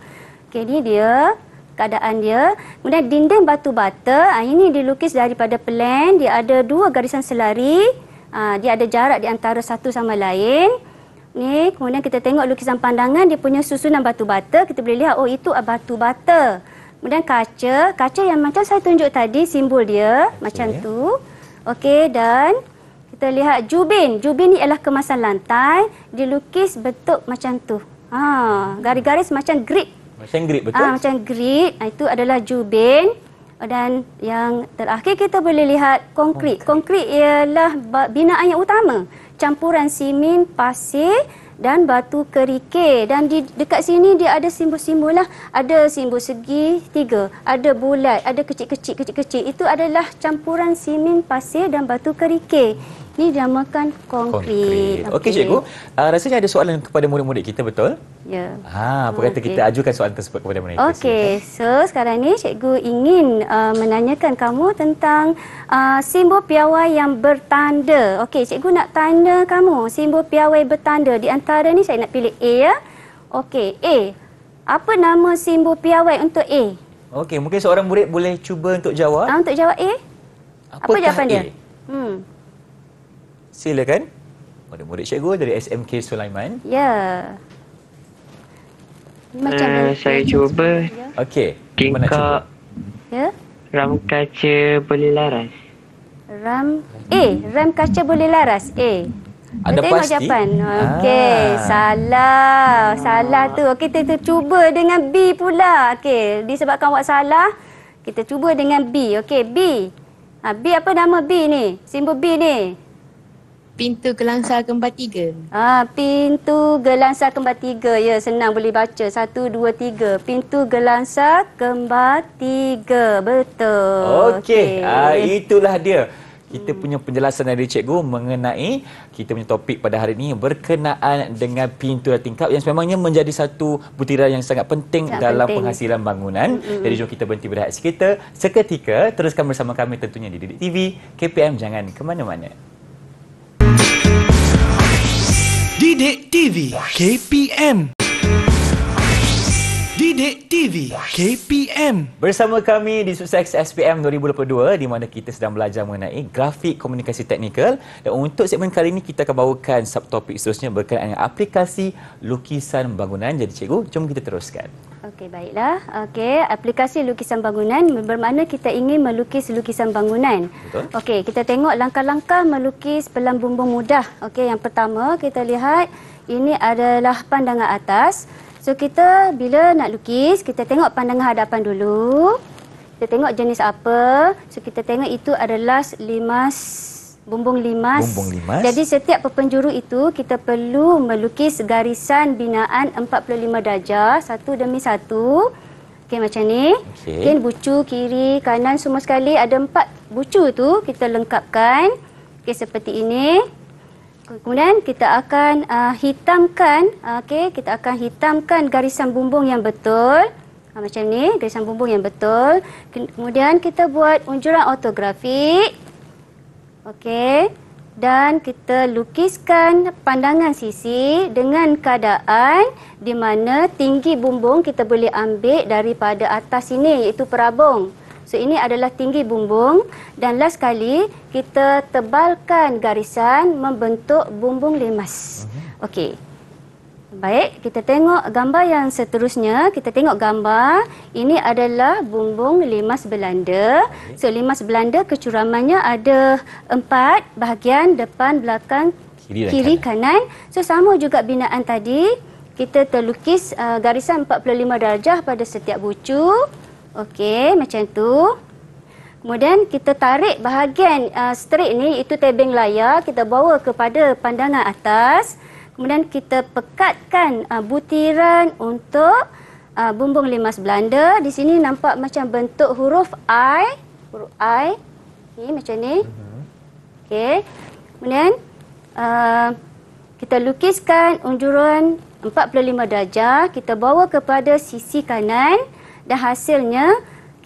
Okey ini dia keadaan dia. Kemudian dinding batu bata, ah, ini dilukis daripada plan, dia ada dua garisan selari, ah, dia ada jarak di antara satu sama lain. Ni kemudian kita tengok lukisan pandangan dia punya susunan batu bata, kita boleh lihat oh itu batu bata. Kemudian kaca, kaca yang macam saya tunjuk tadi simbol dia okay. macam tu. Okey dan kita lihat jubin. Jubin ni ialah kemasan lantai, dilukis bentuk macam tu. Ha, garis-garis macam grid. Macam grid betul? Ha, macam grid. Ha, itu adalah jubin. Dan yang terakhir kita boleh lihat konkrit. Konkrit, konkrit ialah binaan yang utama. Campuran simen, pasir, dan batu kerikir dan di dekat sini dia ada simbol-simbol lah ada simbol segi tiga ada bulat ada kecil-kecil kecil-kecil itu adalah campuran simen pasir dan batu kerikir ini dinamakan konkrit. Okey, okay, cikgu. Uh, rasanya ada soalan kepada murid-murid kita, betul? Ya. Ha, apa okay. kata kita ajukan soalan tersebut kepada mereka? Okey, ya? so sekarang ni cikgu ingin uh, menanyakan kamu tentang uh, simbol piawai yang bertanda. Okey, cikgu nak tanda kamu simbol piawai bertanda. Di antara ni saya nak pilih A ya. Okey, A. Apa nama simbol piawai untuk A? Okey, mungkin seorang murid boleh cuba untuk jawab. Uh, untuk jawab A? Apa jawapan A? dia? Hmm. Silakan. Murid-murid cikgu dari SMK Sulaiman. Ya. Macam uh, saya cuba. Okey. Gimana cuba? Ya. Ram kaca boleh laras. Ram A, eh, ram kaca boleh laras. A. Eh. Anda Tengok pasti? Okey, ah. salah. Ah. Salah tu. Okey, kita, kita cuba dengan B pula. Okey, disebabkan awak salah, kita cuba dengan B. Okey, B. Ha, B apa nama B ni? Simbol B ni pintu gelangsa kembar tiga. Ah, pintu gelangsa kembar tiga. Ya, senang boleh baca. Satu, dua, tiga. Pintu gelangsa kembar tiga. Betul. Okey, okay. ah, ha, itulah dia. Kita punya penjelasan dari cikgu mengenai kita punya topik pada hari ini berkenaan dengan pintu dan tingkap yang sebenarnya menjadi satu butiran yang sangat penting sangat dalam penting. penghasilan bangunan. hmm Jadi jom kita berhenti berehat sikit. Seketika teruskan bersama kami tentunya di Didik TV KPM jangan ke mana-mana. Bidik TV KPM Didik TV KPM Bersama kami di Sukses SPM 2022 di mana kita sedang belajar mengenai grafik komunikasi teknikal dan untuk segmen kali ini kita akan bawakan subtopik seterusnya berkaitan dengan aplikasi lukisan bangunan jadi cikgu jom kita teruskan Okey baiklah. Okey, aplikasi lukisan bangunan bermakna kita ingin melukis lukisan bangunan. Betul. Okey, kita tengok langkah-langkah melukis pelan bumbung mudah. Okey, yang pertama kita lihat ini adalah pandangan atas. So kita bila nak lukis, kita tengok pandangan hadapan dulu. Kita tengok jenis apa. So kita tengok itu adalah limas bumbung limas. Bumbung limas. Jadi setiap pepenjuru itu kita perlu melukis garisan binaan 45 darjah satu demi satu. Okey macam ni. Okey okay, bucu kiri, kanan semua sekali ada empat bucu tu kita lengkapkan. Okey seperti ini. Kemudian kita akan uh, hitamkan, okey, kita akan hitamkan garisan bumbung yang betul. Uh, macam ni, garisan bumbung yang betul. Kemudian kita buat unjuran ortografik. Okey. Dan kita lukiskan pandangan sisi dengan keadaan di mana tinggi bumbung kita boleh ambil daripada atas sini, iaitu perabung. So ini adalah tinggi bumbung dan last kali kita tebalkan garisan membentuk bumbung limas. Mhm. Okey. Baik, kita tengok gambar yang seterusnya. Kita tengok gambar. Ini adalah bumbung limas Belanda. So limas Belanda kecuramannya ada empat bahagian depan, belakang, kiri, kiri kanan. kanan. So sama juga binaan tadi. Kita terlukis uh, garisan 45 darjah pada setiap bucu. Okay. Okey, macam tu. Kemudian kita tarik bahagian uh, strip ni itu tebing layar, kita bawa kepada pandangan atas. Kemudian kita pekatkan uh, butiran untuk uh, bumbung limas Belanda. Di sini nampak macam bentuk huruf I, huruf I. Ini macam ni. Okey. Kemudian uh, kita lukiskan unjuran 45 darjah, kita bawa kepada sisi kanan dan hasilnya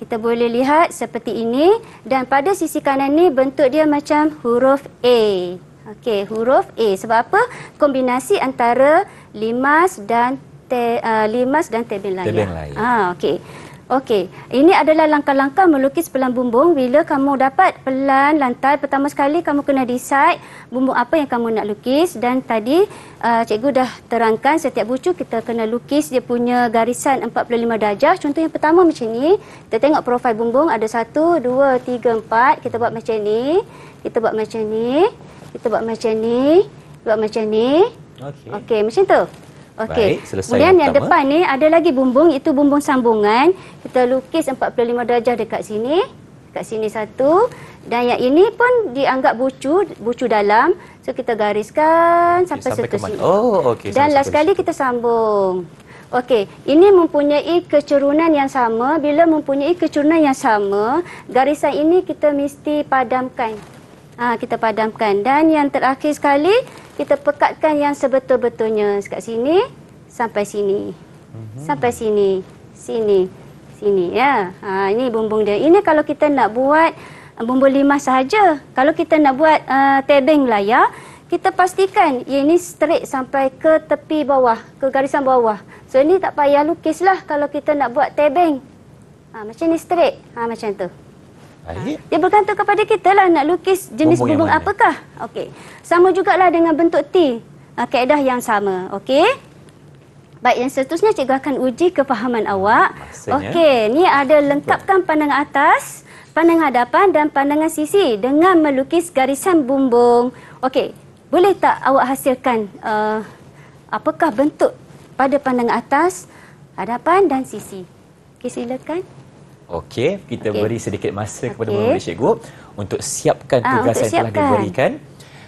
kita boleh lihat seperti ini dan pada sisi kanan ni bentuk dia macam huruf A. Okey, huruf A. Sebab apa? Kombinasi antara limas dan te, uh, limas dan tebing layar. Tebing layar. Ah, okey. Okey, ini adalah langkah-langkah melukis pelan bumbung. Bila kamu dapat pelan lantai, pertama sekali kamu kena decide bumbung apa yang kamu nak lukis. Dan tadi uh, cikgu dah terangkan setiap bucu kita kena lukis dia punya garisan 45 darjah. Contoh yang pertama macam ni. Kita tengok profil bumbung ada 1, 2, 3, 4. Kita buat macam ni. Kita buat macam ni. Kita buat macam ni. Buat macam ni. Okey, okay, macam tu. Okey. Kemudian yang, depan ni ada lagi bumbung, itu bumbung sambungan. Kita lukis 45 darjah dekat sini. Dekat sini satu. Dan yang ini pun dianggap bucu, bucu dalam. So kita gariskan okay, sampai, sampai seterusnya. Oh, okey. Dan last kali kita sambung. Okey, ini mempunyai kecerunan yang sama. Bila mempunyai kecerunan yang sama, garisan ini kita mesti padamkan. Ha, kita padamkan. Dan yang terakhir sekali, kita pekatkan yang sebetul-betulnya. Sekat sini, sampai sini. Mhm. Sampai sini. Sini. Sini, ya. Ha, ini bumbung dia. Ini kalau kita nak buat ah, bumbung limas sahaja. Kalau kita nak buat uh, tebing ya, kita pastikan ya, ini straight sampai ke tepi bawah, ke garisan bawah. So, ini tak payah lukis lah kalau kita nak buat tebing. Ha, macam ni straight. Ha, macam tu. Baik. Ia ya, bergantung kepada kita lah nak lukis jenis bumbung, bumbung apakah. Okey. Sama jugalah dengan bentuk T. Uh, kaedah yang sama. Okey. Baik, yang seterusnya cikgu akan uji kefahaman awak. Okey, ni ada lengkapkan pandangan atas, pandangan hadapan dan pandangan sisi dengan melukis garisan bumbung. Okey, boleh tak awak hasilkan uh, apakah bentuk pada pandangan atas, hadapan dan sisi? Okey, silakan. Okey, kita okay. beri sedikit masa kepada okay. Malaysia Group untuk siapkan tugasan ah, untuk siapkan. yang telah diberikan.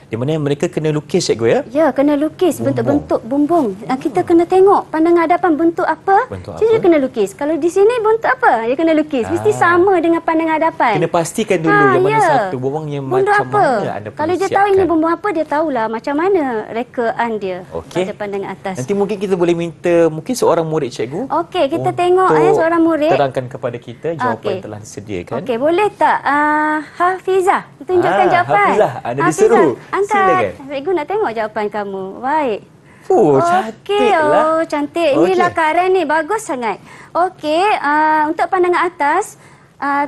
Di mana mereka kena lukis cikgu ya? Ya, kena lukis bentuk-bentuk bumbung. bumbung. Ah, kita kena tengok pandangan hadapan bentuk apa. Bentuk apa? kena lukis. Kalau di sini bentuk apa? Dia kena lukis. Mesti ah. sama dengan pandangan hadapan. Kena pastikan dulu ha, yang mana ya. satu bumbung yang bentuk macam apa? mana anda Kalau dia tahu ini bumbung apa, dia tahulah macam mana rekaan dia okay. pada pandangan atas. Nanti mungkin kita boleh minta mungkin seorang murid cikgu. Okey, kita tengok eh, seorang murid. terangkan kepada kita jawapan okay. yang telah disediakan. Okey, boleh tak? Uh, Hafizah, tunjukkan ha, jawapan. Hafizah, anda Hafizah. diseru. Angkat. Silakan. Cikgu nak tengok jawapan kamu. Baik. Oh, okay, cantiklah. Oh, cantik. Inilah okay. Karen ni. Bagus sangat. Okey, uh, untuk pandangan atas, uh,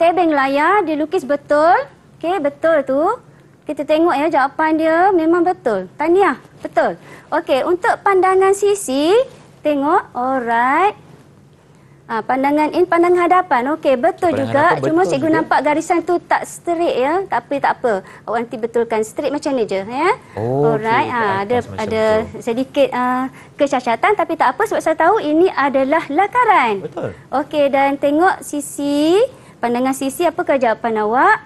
tebeng layar dilukis betul. Okey, betul tu. Kita tengok ya jawapan dia memang betul. Tahniah, betul. Okey, untuk pandangan sisi, tengok. Alright. Ha, pandangan in pandangan hadapan okey betul pandangan juga betul cuma cikgu juga. nampak garisan tu tak straight ya tapi tak apa awak nanti betulkan straight macam ni je ya oh, alright okay. Ah, ha, ada ada betul. sedikit uh, kecacatan tapi tak apa sebab saya tahu ini adalah lakaran betul okey dan tengok sisi pandangan sisi apa kerja jawapan awak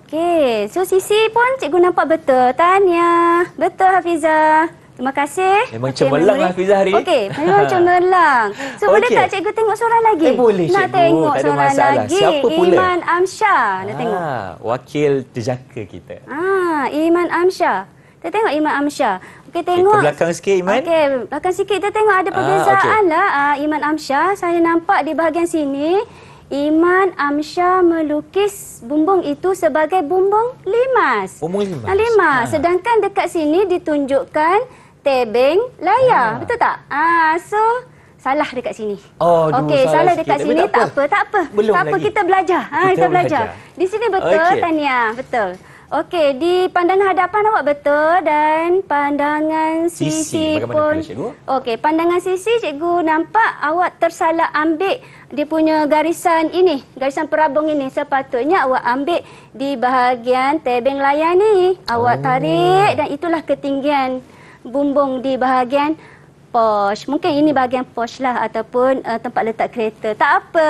okey so sisi pun cikgu nampak betul tanya betul hafizah Terima kasih. Memang okay, cemerlang lah Fizah hari. Okey, memang cemerlang. *laughs* So okay. boleh tak cikgu tengok seorang lagi? Eh boleh nak cikgu. Nak tengok tak seorang lagi. Siapa pula? Iman Amsyah. Nak ah, tengok. Wakil terjaga kita. Ah, Iman Amsyah. Kita tengok Iman Amsyah. Okey, tengok. ke belakang sikit Iman. Okey, belakang sikit. Kita tengok ada ah, perbezaan ah, okay. lah ah, Iman Amsyah. Saya nampak di bahagian sini. Iman Amsyah melukis bumbung itu sebagai bumbung limas. Bumbung limas. Ah, limas. Ha. Sedangkan dekat sini ditunjukkan Tebeng layar. Ha. Betul tak? Ah, so salah dekat sini. Oh, okey, salah, salah dekat sini tak, tak apa, tak apa. Belum tak apa lagi. kita belajar. Ha, kita, kita belajar. belajar. Di sini betul okay. Tania, betul. Okey, di pandangan hadapan awak betul dan pandangan sisi, sisi pun Okey, pandangan sisi cikgu nampak awak tersalah ambil dia punya garisan ini, garisan perabung ini sepatutnya awak ambil di bahagian tebing layar ni. Awak oh. tarik dan itulah ketinggian bumbung di bahagian Porsche. Mungkin ini bahagian Porsche lah ataupun uh, tempat letak kereta. Tak apa.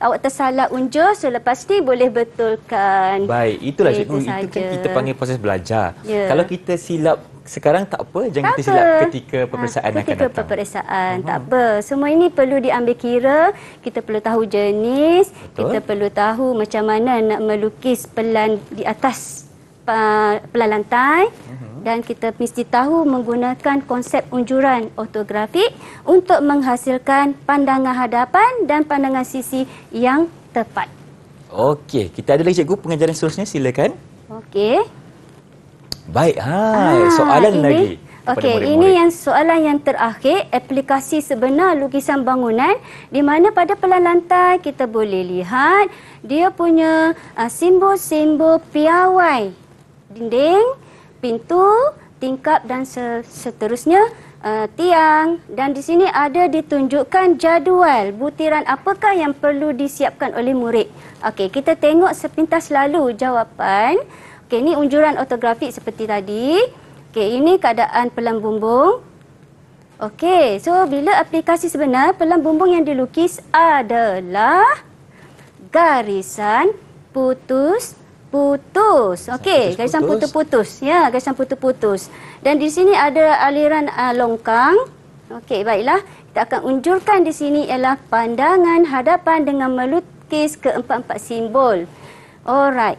Awak tersalah unjur so lepas ni boleh betulkan. Baik. Itulah okay, cikgu. Itu, itu kan kita panggil proses belajar. Yeah. Kalau kita silap sekarang tak apa. Jangan tak kita silap apa. ketika ha, peperiksaan ha, akan ketika datang. Ketika peperiksaan. Tak mhm. apa. Semua ini perlu diambil kira. Kita perlu tahu jenis. Betul. Kita perlu tahu macam mana nak melukis pelan di atas uh, pelan lantai. Uhum dan kita mesti tahu menggunakan konsep unjuran ortografik untuk menghasilkan pandangan hadapan dan pandangan sisi yang tepat. Okey, kita ada lagi cikgu pengajaran seterusnya silakan. Okey. Baik, hai, ah, soalan ini. lagi. Okey, ini yang soalan yang terakhir, aplikasi sebenar lukisan bangunan di mana pada pelan lantai kita boleh lihat dia punya uh, simbol-simbol piawai dinding pintu, tingkap dan seterusnya uh, tiang. Dan di sini ada ditunjukkan jadual butiran apakah yang perlu disiapkan oleh murid. Okey, kita tengok sepintas lalu jawapan. Okey, ini unjuran ortografik seperti tadi. Okey, ini keadaan pelan bumbung. Okey, so bila aplikasi sebenar, pelan bumbung yang dilukis adalah garisan putus putus. Okey, garisan putus-putus. Ya, garisan putus-putus. Dan di sini ada aliran uh, longkang. Okey, baiklah. Kita akan unjurkan di sini ialah pandangan hadapan dengan melukis keempat-empat simbol. Alright.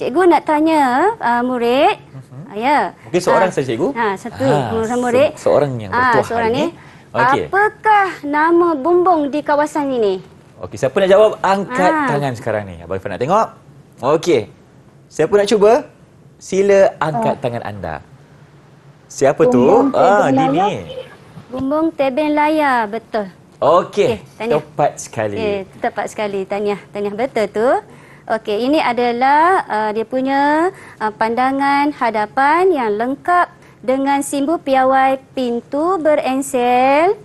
Cikgu nak tanya uh, murid. Uh mhm. ah, -huh. Ya. Okey, seorang uh, saja cikgu. Ha, satu ha, murid. Se seorang yang bertuah ha, seorang ini. ini. Okay. Apakah nama bumbung di kawasan ini? Okey, siapa nak jawab? Angkat ha. tangan sekarang ni. Abang Ifan nak tengok. Okey. Siapa nak cuba? Sila angkat ah. tangan anda. Siapa Bumbung tu? Ah, Dini. Bumbung Teben Laya, betul. Okey. Okay, tepat sekali. Okay, eh, tepat sekali. Tanya, tanya betul tu. Okey, ini adalah uh, dia punya uh, pandangan hadapan yang lengkap dengan simbol piawai pintu berensel.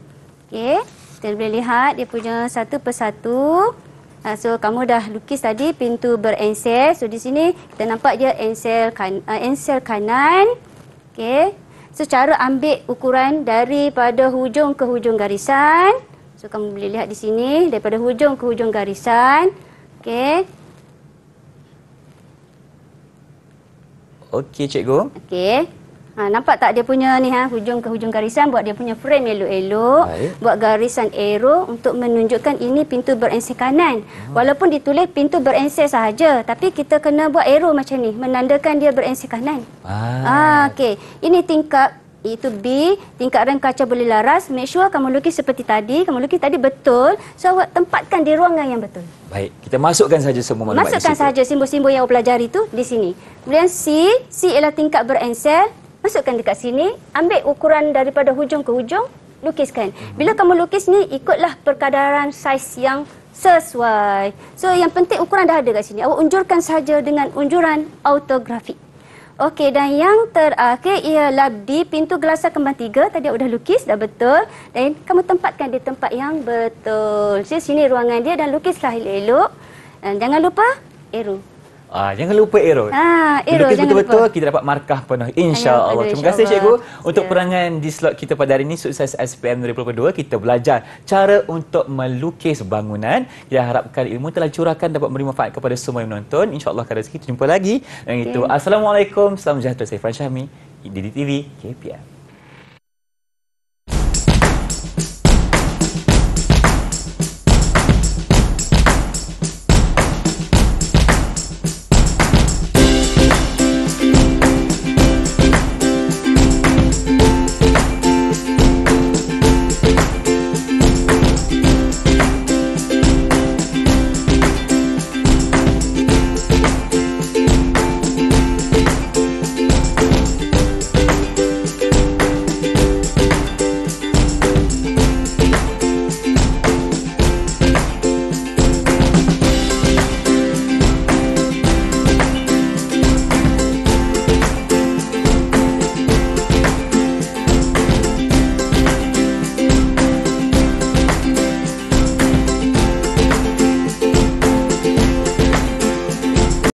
Okey, kita boleh lihat dia punya satu persatu. Uh, so kamu dah lukis tadi pintu berensel. So di sini kita nampak dia ensel kan uh, ensel kanan. Okey. So so, ambil ukuran daripada hujung ke hujung garisan. So kamu boleh lihat di sini daripada hujung ke hujung garisan. Okey. Okey cikgu. Okey. Ha, nampak tak dia punya ni ha, hujung ke hujung garisan buat dia punya frame elok-elok. Buat garisan arrow untuk menunjukkan ini pintu berengsir kanan. Ha. Walaupun ditulis pintu berengsir sahaja. Tapi kita kena buat arrow macam ni. Menandakan dia berengsir kanan. Ha. Ah. Ha, okay. Ini tingkap itu B, tingkatan kaca boleh laras. Make sure kamu lukis seperti tadi. Kamu lukis tadi betul. So, awak tempatkan di ruangan yang betul. Baik, kita masukkan saja semua maklumat masukkan saja simbol-simbol yang awak pelajari itu di sini. Kemudian C, C ialah tingkat berengsel masukkan dekat sini, ambil ukuran daripada hujung ke hujung, lukiskan. Mhm. Bila kamu lukis ni, ikutlah perkadaran saiz yang sesuai. So yang penting ukuran dah ada kat sini. Awak unjurkan saja dengan unjuran autografik. Okey dan yang terakhir ialah di pintu gelasah kembang tiga tadi awak dah lukis dah betul dan kamu tempatkan di tempat yang betul. So sini ruangan dia dan lukislah elok-elok. Dan jangan lupa eru. Ah, jangan lupa Erod. Ah, Erod jangan betul-betul lupa. kita dapat markah penuh Insyaallah. allah Terima kasih cikgu untuk yeah. perangan di slot kita pada hari ini sukses SPM 2022. Kita belajar cara untuk melukis bangunan. Kita harapkan ilmu telah curahkan dapat memberi manfaat kepada semua yang menonton. Insya-Allah kalau rezeki jumpa lagi. Dan okay. itu. Assalamualaikum. Salam sejahtera saya Fran Syahmi di DTV KPM.